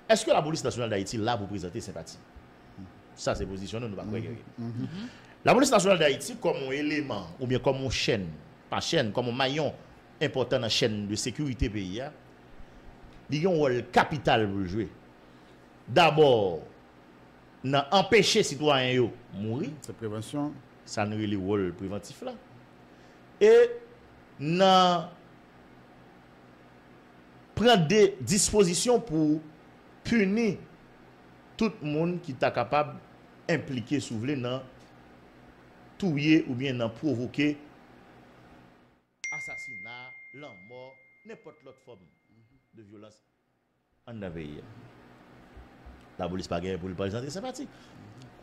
est-ce que la police nationale d'Haïti là pour présenter ses parties Ça, c'est positionné, nous ne pas guerrier. La mounis nasyonal de Haïti komon eleman, ou bien komon chèn, pa chèn, komon mayon importan nan chèn de sekurite pe ya, diyon wòl kapital wòl jwè. Dabor, nan empèche sitwanyen yo mouri, sa prevensyon, sa nou yè li wòl preventif la, e nan pren de disposisyon pou puni tout moun ki ta kapab implike sou vle nan touye oubyen nan provoke asasina, lan mor, nepot lot form de violans. An naveye. La bolis pa gen, boli pa lisan de sepati.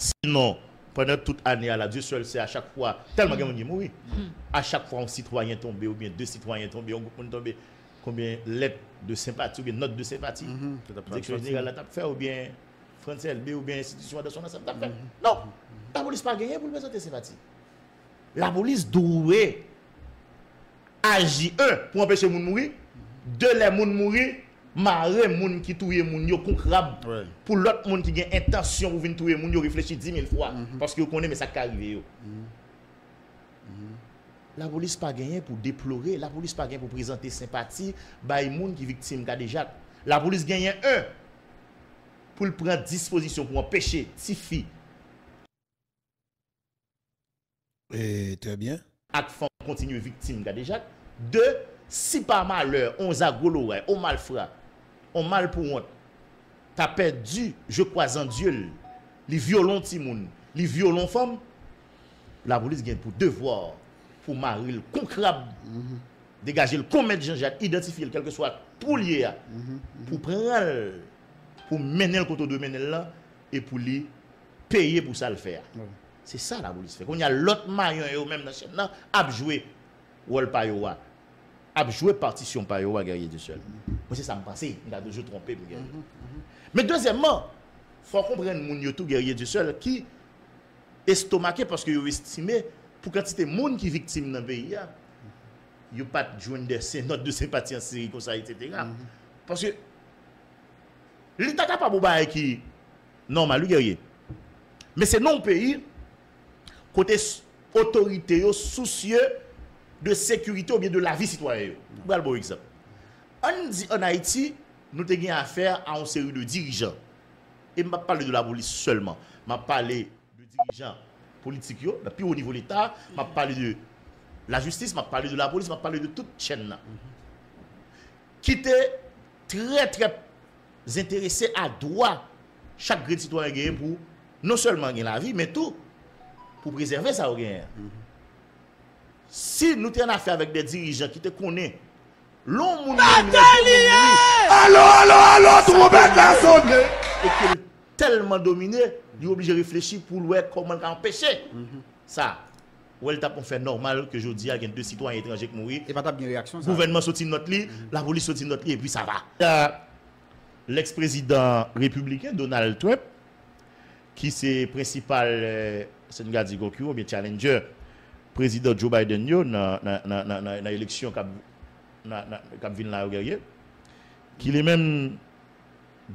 Sinon, prene tout ane ala, die sol se a chak fwa, tel ma gen mounye moui, a chak fwa an sitwoyen tonbe oubyen, de sitwoyen tonbe, konbyen let de sepati oubyen, not de sepati. Frenzel be oubyen sitwoyen tonbe, non. La polis pa genyen pou l'presenter sempati La polis drouwe Aji un pou apreche moun mouri Dele moun mouri Mare moun ki touye moun yo Konkrab pou lot moun ki gen Intansyon pou vin touye moun yo Riflechi 10.000 fwa La polis pa genyen pou deplore La polis pa genyen pou presenter sempati Bay moun ki viktime kade jat La polis genyen un Pou l prent disposition pou apreche Sifi E eh, tebyen? Ak fòm kontinu yon viktim gade jat De si pa mal lò On zagolo wè, on mal fòm On mal pou wò Ta pè di, jò kwa zan di yon Li violon ti moun, li violon fòm La polis gen pou devò Pou mari l kon krab mm-hmm. Degaje l komè di jan jat Identifi l kelke swa pou liye mm-hmm. Pou prèl Pou menel koto de menel la E pou li peye pou sa l fèr Se sa la boulisse fèk. Koun ya lot mayon yo mèm nan chèp nan, apjoué, wòl pa yo wè. Apjoué parti si yon pa yo wè, gèrye di sèl. Mwen se sa mpansè, yon a deje trompè mwen gèrye di sèl. Mè dezemman, fò kompren moun yotou gèrye di sèl, ki estomake, paske yo estime, pou katite moun ki viktim nan beyi ya, yo pat jwende se, not de se pati ansiri konsa ite tega. Paske, li takap apou ba e ki, nan malou gèrye. Mè se non peyi, kote otorite yo soucie de sekurite oubyen de la vi sitwaryen yo. Mwen non. al bon ekzap. An Aiti, nou te gen afer an seri de dirijan. E mwen pale de la bolis selman. Mwen pale de dirijan politik yo, nan pi ou nivou l'Etat. Mwen pale de la justis, mwen pale de la bolis, mwen pale de mm-hmm. non tout chen nan. Ki te tre tre zenterese a doa chak gred sitwaryen gen pou non selman gen la vi, men tou pour préserver ça au gain. Si nous tenons affaire avec des dirigeants qui te connaissent, l'homme la Et tellement dominé, il est obligé de réfléchir pour voir comment empêcher ça. Ou elle tape, on fait normal que je dis à deux citoyens étrangers qui mourent. Et pas de réaction. gouvernement saute notre lit, la police saute notre lit, et puis ça va. Euh, L'ex-président républicain Donald Trump, qui c'est principal euh, Sen Gazi Gokyo, mwen challenger prezident Joe Biden yo nan eleksyon kab vin la yo gerye, ki li men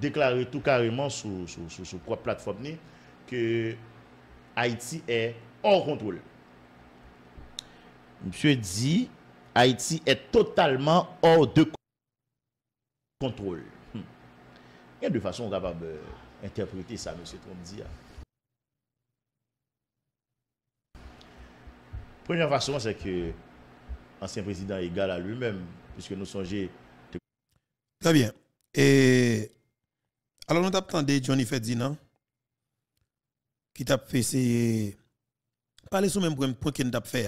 deklare tout kareman sou platform ni, ke Haiti e or kontrol. Mwen se di, Haiti e totalman or de kontrol. Mwen de fason raba be interprete sa mwen se trom di ya. Première façon, c'est que l'ancien président est égal à lui-même, puisque nous songeons Très bien. Et alors, nous entendu Johnny Ferdinand, qui t'a fait essayer parler sur le même point qu'il a fait.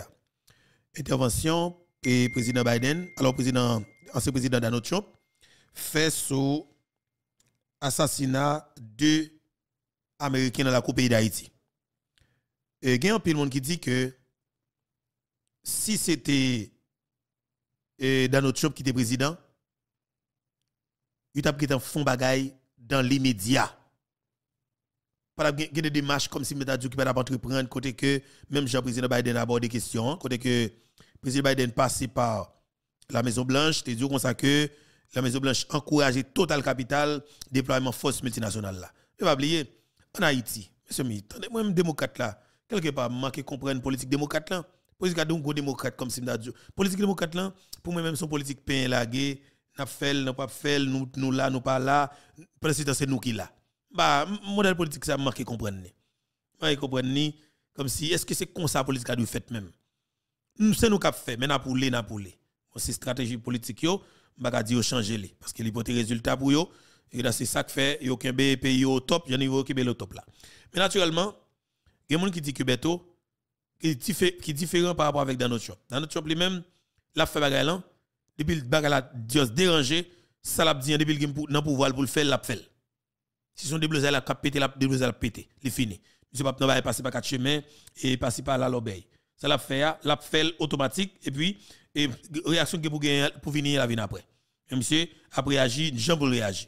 Intervention et président Biden, alors président, ancien président Donald fait sur assassinat de Américains dans la Coupe d'Haïti. Et il y a un peu de monde qui dit que si c'était eh, notre Trump qui était président, il a pris un fond bagaille dans l'immédiat. Il Pas de démarche comme si Métadou qui pas entreprendre, côté que même Jean-Président Biden a abordé des questions, côté que président Biden passé par la Maison-Blanche, te dit comme ça que la Maison-Blanche encourageait total capital déploiement force multinationale là. Ne pas oublier, en Haïti, monsieur Mitterrand, moi-même démocrate là, quelque part, manquer comprendre politique démocrate là politique a donc démocrate comme Simda Politique démocrate là, pour moi même son politique pain lagué, n'a fait, n'a pas fait, nous nous là, nous pas là, président c'est nous qui là. Bah modèle politique ça manque comprendre ni. Moi bah, comprendre ni comme si est-ce que c'est comme ça la politique a dû fait même. Nous C'est nous qui fait, mais n'a pour les, n'a pour les. C'est stratégie politique yo, bah, dit, dire changer les parce que l'hypothèse résultat pour yo et là c'est ça que fait yo aucun pays au top, j'en ai qui est le top là. Mais naturellement, il y a des gens qui disent que bientôt, qui, est différent par rapport avec dans notre shop. Dans lui-même, la fait bagaille depuis le bagaille là, Dieu dérangé, ça l'a dit depuis le pouvoir pour le faire, l'a fait. Si son déblousé la cap pété, la a la pété, il fini. Monsieur non pas bah, passer par quatre chemins et passer par la l'obéi. Ça l'a fait, l'a fait automatique et puis et réaction qui pour pour venir la vie après. Et monsieur a réagi, Jean pour réagir.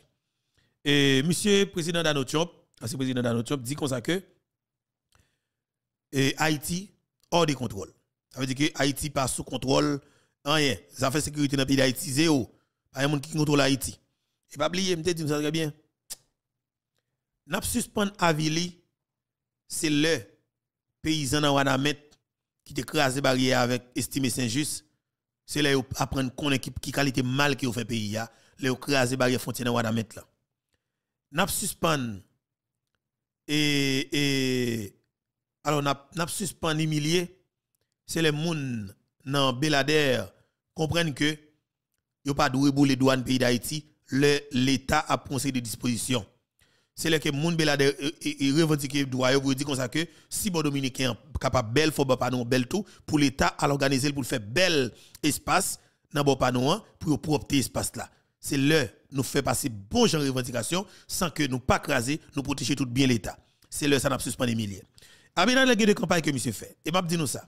Et monsieur président Donald Trump, ancien président Donald Trump dit comme ça que et Haïti hors de contrôle. Ça veut dire que Haïti pas sous contrôle rien. Les affaires de sécurité dans le pays d'Haïti, zéro. a un monde qui contrôle Haïti. Et pas oublier, je te que ça très bien. N'a à Avili, c'est le paysan dans Wanamet qui crase barrière avec Estime Saint-Just. C'est là où apprendre qu'on équipe qui qualité mal qui fait pays là, là où barrière frontière dans Wanamet là. N'a suspend et et alors, nous n'a suspendu les milliers. C'est les gens dans Belader comprennent que a pas doué pour les douanes pays d'Haïti, l'État a pris des dispositions. C'est là que monde Belader euh, euh, euh, revendique droit vous Vous dire comme ça que si bon dominicain capable belle faut pas non belle tout pour l'État à l'organiser pour faire bel espace dans bon panon hein, pour propre espace là. C'est là nous fait passer bon genre revendication sans que nous pas craser, nous protéger tout bien l'État. C'est là ça n'a suspendu milliers. Abinadel a des campagnes que monsieur fait. Et m'a dit nous ça.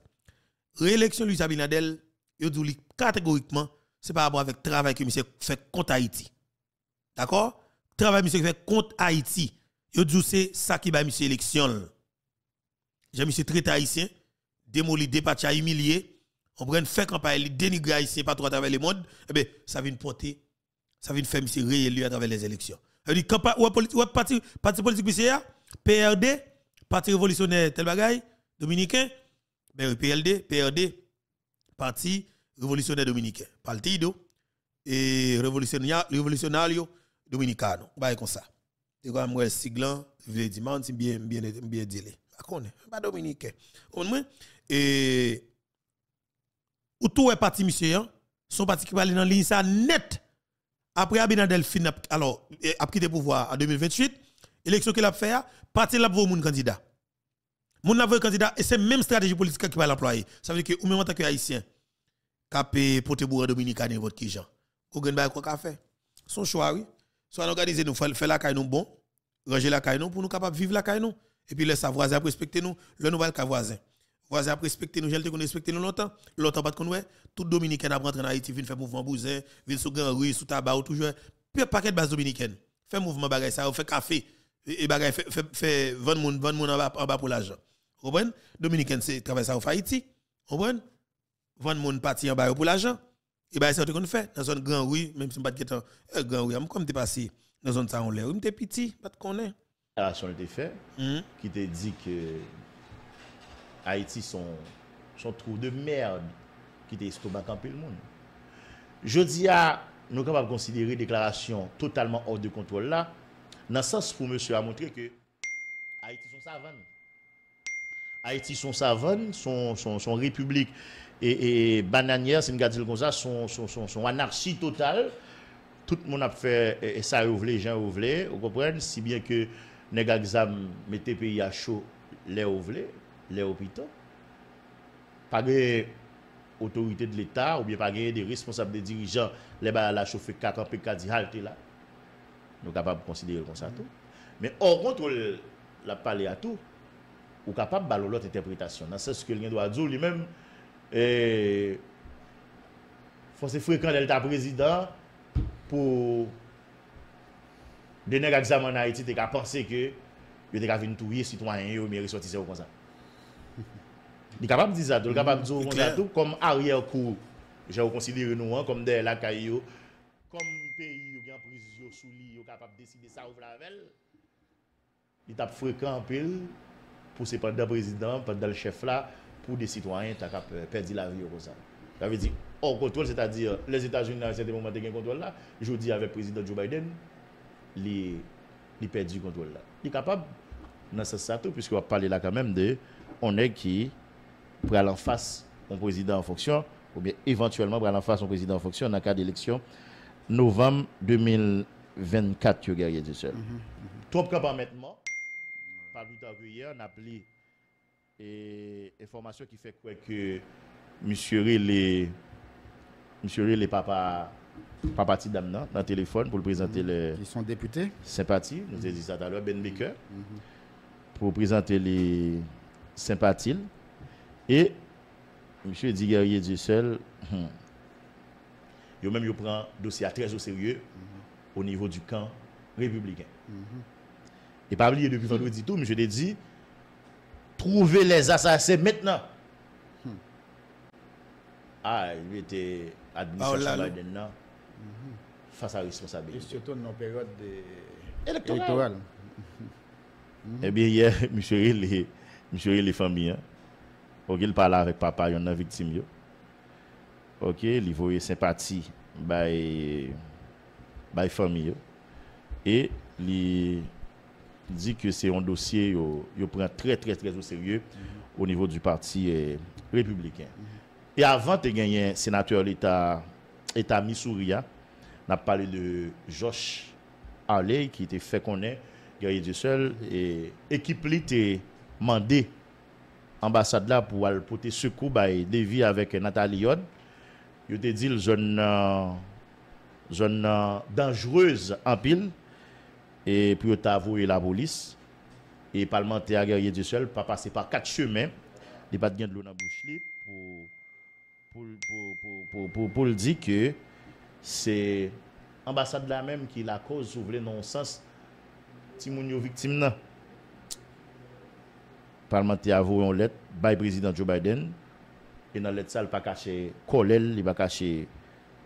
Réélection Luis Abinadel, il dit catégoriquement, c'est à rapport avec le travail que monsieur fait contre Haïti. D'accord Travail monsieur fait contre Haïti. Il dit c'est ça qui va monsieur élection. J'ai monsieur très haïtien, démoli, dépatché, humilié. On prend fait campagne, dénigrer haïtien partout à travers le monde. Eh bien, ça vient porter, ça vient faire monsieur réélu à travers les élections. Il dit, parti politique monsieur, PRD, Parti révolutionnaire, tel bagaille, dominicain, ben PLD, PRD, Parti révolutionnaire dominicain. Partido et révolutionnario dominicano. Bah, comme ça. C'est comme moi, Siglan, Vladimir, c'est bien, bien, bien, bien, bah, pas bah, dominicain. Au moins, et, ou tout est parti, monsieur, hein? son parti qui va dans ligne, net. Après Abinadel fin, alors, a pris pouvoir en 2028 élection qu'il a fait, parti là pour mon candidat. Mon avoué candidat, et c'est même stratégie politique qui va l'employer. Ça veut dire que, ou même en tant haïtien, capé, pote bourre dominicain, votre qui Vous Ou un quoi qu'a fait. Son choix, oui. Soit organiser nous, faire la caille nous bon, ranger la caille nous pour nous capables vivre la caille nous. Et puis laisser sa voisin respecter nous, le nouvel cas voisin. Voisin respecter nous, j'ai qu'on respecter nous longtemps. Longtemps pas qu'on ouais, tout dominicain a rentré en Haïti, vient faire mouvement bousin, vient sous grand rue, sous tabac, toujours. Puis paquet de base dominicaine. Fait mouvement ça, fait café et bagay fait fait vendre moun vendre moun en bas pour l'argent comprenez dominicain c'est traverser ça au Haïti comprenez vendre moun parti en bas pour l'argent et ben c'est ce qu'on fait dans zone grand rue même si pas de euh, grand rue comme t'es passé dans zone ça on l'air t'es petit pas de connaît déclaration était fait hmm? qui te dit que Haïti son son trou de merde qui te estomac en le monde je dis à nous capables considérer déclaration totalement hors de contrôle là dans le sens pour monsieur a montré que Haïti sont savane. Haïti sont savane, son son république et, bananière, si comme ça, son anarchie totale. Tout le monde a fait et, ça ça, les gens ouvrent, vous comprenez? Si bien que les mettait pays à chaud, les ouvrent, les hôpitaux. Pas de autorité de l'État ou bien pas de responsables des dirigeants, les balles à chauffer, 4 ans, 4 halte là. Nou kapab konsidere l kon sa tou. Men or kontol la pale a tou, ou kapab balo lot interpretasyon. Nan se skil gen do adzo li menm, e, fonsi frekant el ta prezida pou dene l aksam an Haiti te ka pense ke yo te ka vin touye sitwanyen yo mi risotise ou kon sa. Ni [laughs] kapab diza tou, l kapab dizo ou mm, kon sa tou, kom ariye ou kou, gen ou konsidere nou an, kom de l akay yo, ça ouvre la Il tape fréquent en pile pour ses pendant président, pendant le chef là, pour des citoyens qui ont perdu la vie au ça. Ça veut dire hors contrôle, c'est-à-dire les États-Unis, à certain moment, ils contrôle là. Je dis avec le président Joe Biden, il a perdu le contrôle là. Il est capable, de ce puisqu'on va parler là quand même de on est qui pour aller en face un président en fonction, ou bien éventuellement pour aller en face un président en fonction dans le cas d'élection novembre 2020. 24 guerriers du seul. Mhm, mhm. Trop camp maintenant, pas plus tard que hier, on a appelé et information qui fait quoi que monsieur les monsieur les papa, papa Tidam, dans le téléphone pour présenter mm le. Ils sont députés. Sympathie, nous avons dit ça tout à l'heure, Ben Baker, mhm, pour présenter les sympathies. Et monsieur dit guerrier du seul, hum, yo même yo prend dossier très au sérieux au niveau du camp républicain. Mm -hmm. Et pas oublier depuis vendredi tout, mais je l'ai dit, trouver les assassins maintenant. Hmm. Ah, il était ah, admis Biden là, mm face à la responsabilité. Et surtout dans période de... électorale. et mhm. Eh bien, hier, [laughs] monsieur M. monsieur les familles, hein. ok, il parle avec papa, il y en a victime. Yo. Ok, il voyait sympathie. Bye. Bah, famille et il dit que c'est un dossier yo, prend très très très au sérieux au niveau du parti eh, républicain. Et avant de gagner sénateur l'État État Missouri, hein. n'a a parlé de Josh Alley qui était fait connaître guerrier du seul et équipe lui était mandé ambassade là pour aller porter secours by bah, Davy avec Nathalie Yod. Il te dit le jeune euh, zone dangereuse en pile, et puis on avoué la police, et parlementaire guerrier du seul, pas passer par quatre chemins, il pas de l'eau dans la bouche pour, pour, pour, pour, le dire que c'est l'ambassade la même qui la cause, ou non-sens, Timounio victime. là Parlementaire avoué en lettre, by président Joe Biden, et dans lettre, ça, il pas caché Colel, il pas caché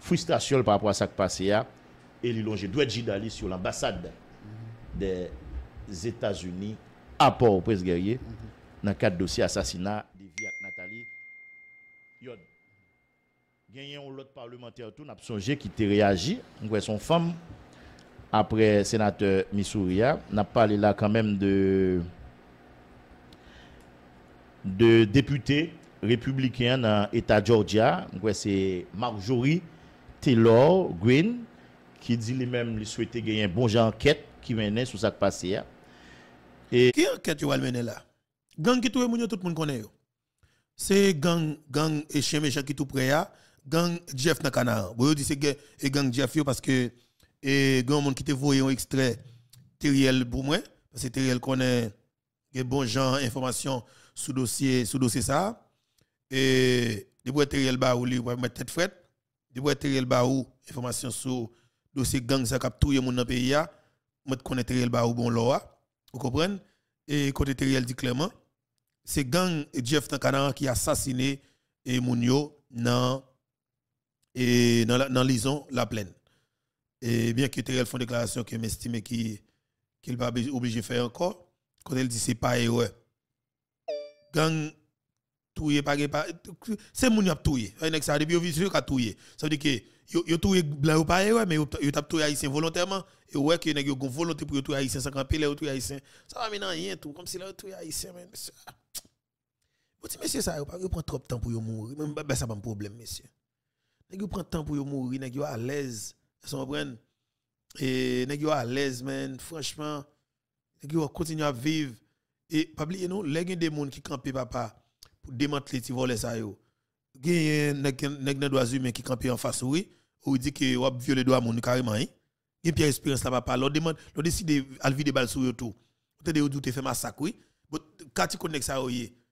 frustration par rapport à ce qui passé et l'ilongé doit Jidali sur l'ambassade des États-Unis à Port-au-Prince guerrier dans le cadre dossier assassinat de Via Nathalie Yod. Gagné un autre parlementaire tout n'a songé qui t'a réagi, son femme après sénateur Missouria, n'a parlé là quand même de de député républicain dans l'État Georgia, c'est Marjorie Taylor Green, qui dit lui-même qu'il souhaitait gagner un bon genre enquête qui menait sur ça qui passé. Hein. Et... Qui enquête tu vas mener là Gang qui tout le tout le monde connaît. C'est gang, gang et chien méchant qui tout près, hein. gang Jeff Nakana. Vous dites c'est gang Jeff parce que et gang monde qui te voyait un extrait Teriel pour moi parce que Teriel connaît des bon gens information sous dossier sous dossier ça et des bois Teriel bas ou lui mettre tête frette de Terrel Baou, information sur dossier gang ça cap tout monde dans pays a, moi connais Terrel Baou bon loi, vous comprenez Et côté Terrel dit clairement, c'est gang Jeff Tankanan qui a assassiné et Mounio dans et dans la dans l'ison la plaine. Et bien que Terrel font déclaration que m'estime qui qu'il va obligé faire encore, quand elle dit c'est pas erreur. Gang touye c'est moun y touye un ça ka touye ça veut dire que yo yo blanc ou pas mais yo tap touye haïtien volontairement et ouais que nek yo volonté pour touye haïtien campé les touye ça va maintenant rien tout comme si là touye ici, mais monsieur ça yo pas trop de temps pour yo mourir ça pas un problème monsieur prend temps pour yo mourir nek yo à l'aise ça prendre, et à l'aise mais franchement yo continuer à vivre et pas oublier non les gens des mondes qui pas papa pour démanteler ti voler ça yo gen nèg nèg droits humains qui camper en face oui ou dit que ou violer droit moun carrément hein et Pierre Espérance là pas l'on demande l'on décide à des balles sur tout vous avez douté fait massacre oui quand tu connectes ça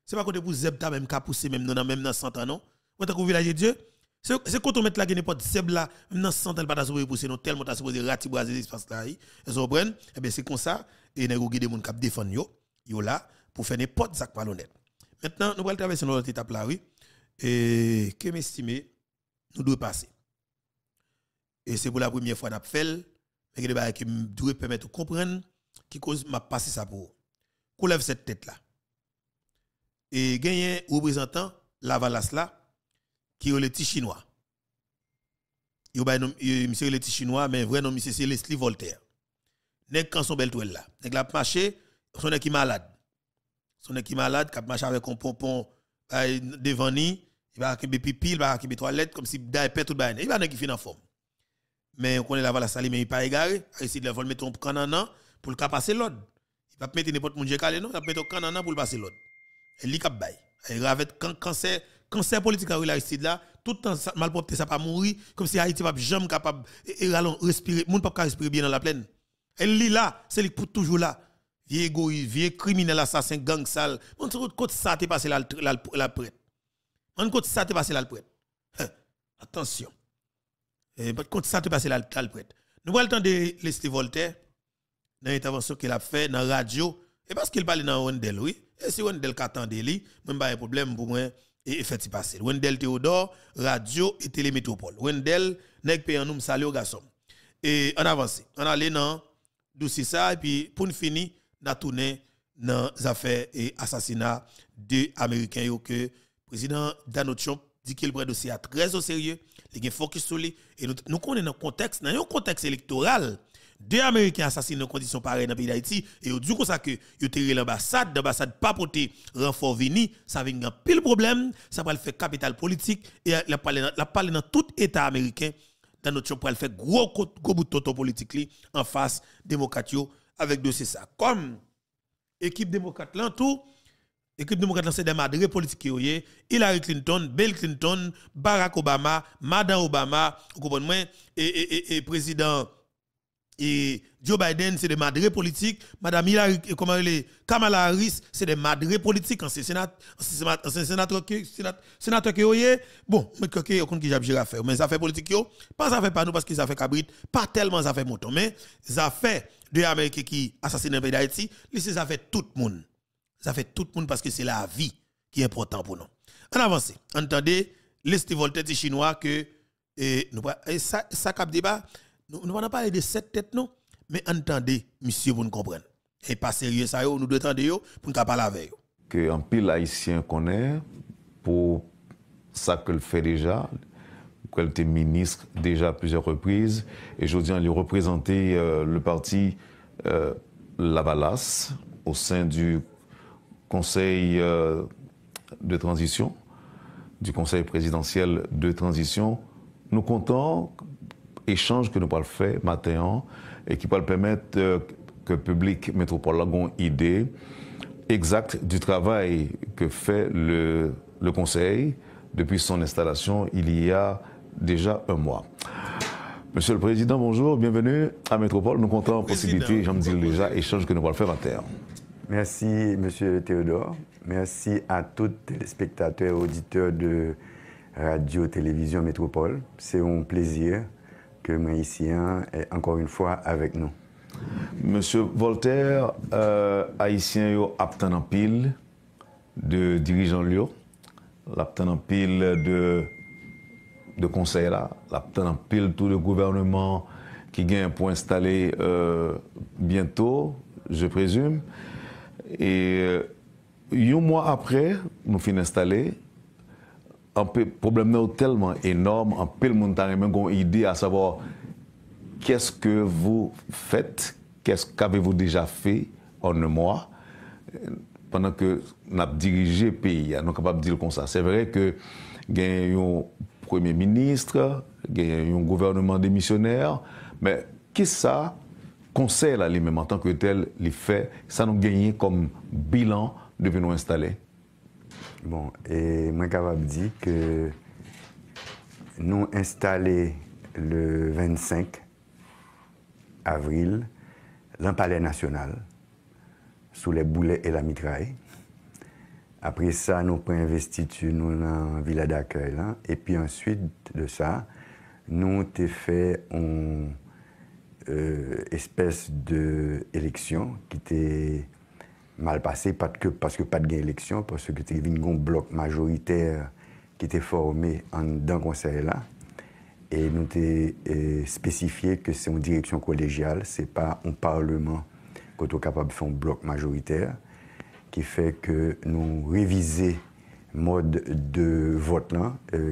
c'est pas côté pour Zeb ta même ka pousser même dans même dans 100 ans non ou tant village de Dieu c'est quand on met la gueule n'importe Zeb là même dans 100 ans pas supposé pousser non tellement t'as supposé rati braser l'espace là vous comprenez Eh bien c'est comme ça et nèg ou des moun qui défendent, yo yo là pour faire n'importe ça pas l'honnête Maintenant, nous allons traverser notre étape là, oui. Et que m'estime, nous devons passer. Et c'est pour la première fois que nous fait, mais nous devons permettre de comprendre qui cause m'a passé ça pour. Qu'on lève cette tête là. Et un représentant Lavalas là, qui est le petit chinois. Il monsieur le petit chinois, mais vrai nom, monsieur, c'est Leslie Voltaire. Nèg qu'un son belle toile là. Nèg la marché, son qui malade son qui malade, qui marche avec un pompon bah, devant lui, il va avoir pipi, il va avoir toilette, comme si il tout le Il va avoir qui en forme. Mais on connaît la vala salée, mais il n'est pas égaré. de il va mettre un canana pour le passer l'autre Il va mettre n'importe qui calé, non, il va mettre un canana pour le passer l'autre Il est Il va avec cancer, cancer politique à Aristide là, tout le temps malpropre, ça pas mourir, comme si Haïti pas jamais capable de respirer, monde pas respirer bien dans la plaine. Elle est là, c'est pour toujours là vieux égoïste, vieux criminel, assassin, gang sale. On se ça t'est passé la, la, prête. On compte ça t'est passé la prête. Attention. Et côté ça t'est passé la, prête. Hein? Eh, nous allons de Leslie Voltaire dans l'intervention qu'il a fait dans la radio. Et parce qu'il parle dans Wendel, oui. Et si Wendel attendait lui, même pas un problème pour moi. Et fait passer. Wendel Théodore, radio et télémétropole. Wendel, nèg paye nous salut garçon. Et on avance. On allait dans dossier et puis pour nous finir dans tourner dans les affaires et assassinats de Américains que le président Donald Trump dit qu'il prend dossier très au sérieux, il est focus sur lui et nous, connaissons dans contexte dans un contexte électoral deux Américains assassinés des conditions pareilles dans le pays d'Haïti. Et du coup, ça que ont tiré l'ambassade, l'ambassade pas porté renfort vini, ça vient un pile problème, ça va le faire capital politique et la parlé dans tout État américain. Dans notre a pour faire gros, gros bout de toto politique en face démocratique avec dossier ça. Comme équipe démocrate là, tout, équipe démocrate là, c'est des madrés politiques qui Hillary Clinton, Bill Clinton, Barack Obama, Madame Obama, vous comprenez, et, et, et président et Joe Biden, c'est des madrés politiques. Madame Hillary, comment elle est, Kamala Harris, c'est des madrés politiques. Ancien sénateur, sénateur, sénateur qui est, oh, bon, y a que j'ai à faire. Mais ça fait politique, pas ça fait pas nous parce que ça fait cabrit, pas tellement ça fait mouton, mais ça fait de l'Amérique qui assassinent le pays d'Haïti, ça fait tout le monde. Ça fait tout le monde parce que c'est la vie qui est importante pour nous. En avance, entendez, l'estivolté Voltaire chinois que, eh, nous, eh, ça, ça cap débat, nous, ne parlons pas de sept têtes, non? mais entendez, monsieur, vous ne comprenez. Et pas sérieux, ça, nous devons pour ne pas parler Que Un pile haïtien connaît pour ça qu'elle fait déjà, qu'elle était ministre déjà à plusieurs reprises, et je dis, à lui représenter euh, le parti euh, Lavalas au sein du conseil euh, de transition, du conseil présidentiel de transition. Nous comptons échange que nous avons fait, matin et qui va permettre euh, que le public métropole ait une idée exacte du travail que fait le, Conseil depuis son installation il y a déjà un mois. Monsieur le Président, bonjour, bienvenue à Métropole. Nous comptons en possibilité, j'en dis déjà, échange que nous allons faire en terre. Merci, Monsieur Théodore. Merci à tous les spectateurs et auditeurs de Radio-Télévision Métropole. C'est un plaisir que et est encore une fois avec nous. Monsieur Voltaire, euh, Haïtien yo en pile de dirigeants Lyon, en pile de, de conseils là, en pile tout le gouvernement qui gagne pour installer euh, bientôt, je présume. Et euh, un mois après, nous finissons installés un problème est tellement énorme, en peu le monde a une idée à savoir qu'est-ce que vous faites, qu'est-ce qu'avez-vous déjà fait en un mois pendant que nous dirigé le pays. Hein, nous sommes capables de dire comme ça. C'est vrai que y a un premier ministre, y un gouvernement démissionnaire, mais qui ça conseil à lui-même en tant que tel, les faits, ça nous gagne comme bilan depuis nous installer Bon, et moi, capable dit que nous installé le 25 avril dans le Palais National, sous les boulets et la mitraille. Après ça, nous avons investiture dans la villa d'accueil. Et puis ensuite de ça, nous avons fait une euh, espèce d'élection qui était mal passé parce que, parce que pas de gain élection, parce que tu venu un bloc majoritaire qui était formé en, dans conseil là. Et nous avons spécifié que c'est en direction collégiale, ce n'est pas un parlement qu'on est capable de faire un bloc majoritaire, qui fait que nous réviser mode de vote là. Euh,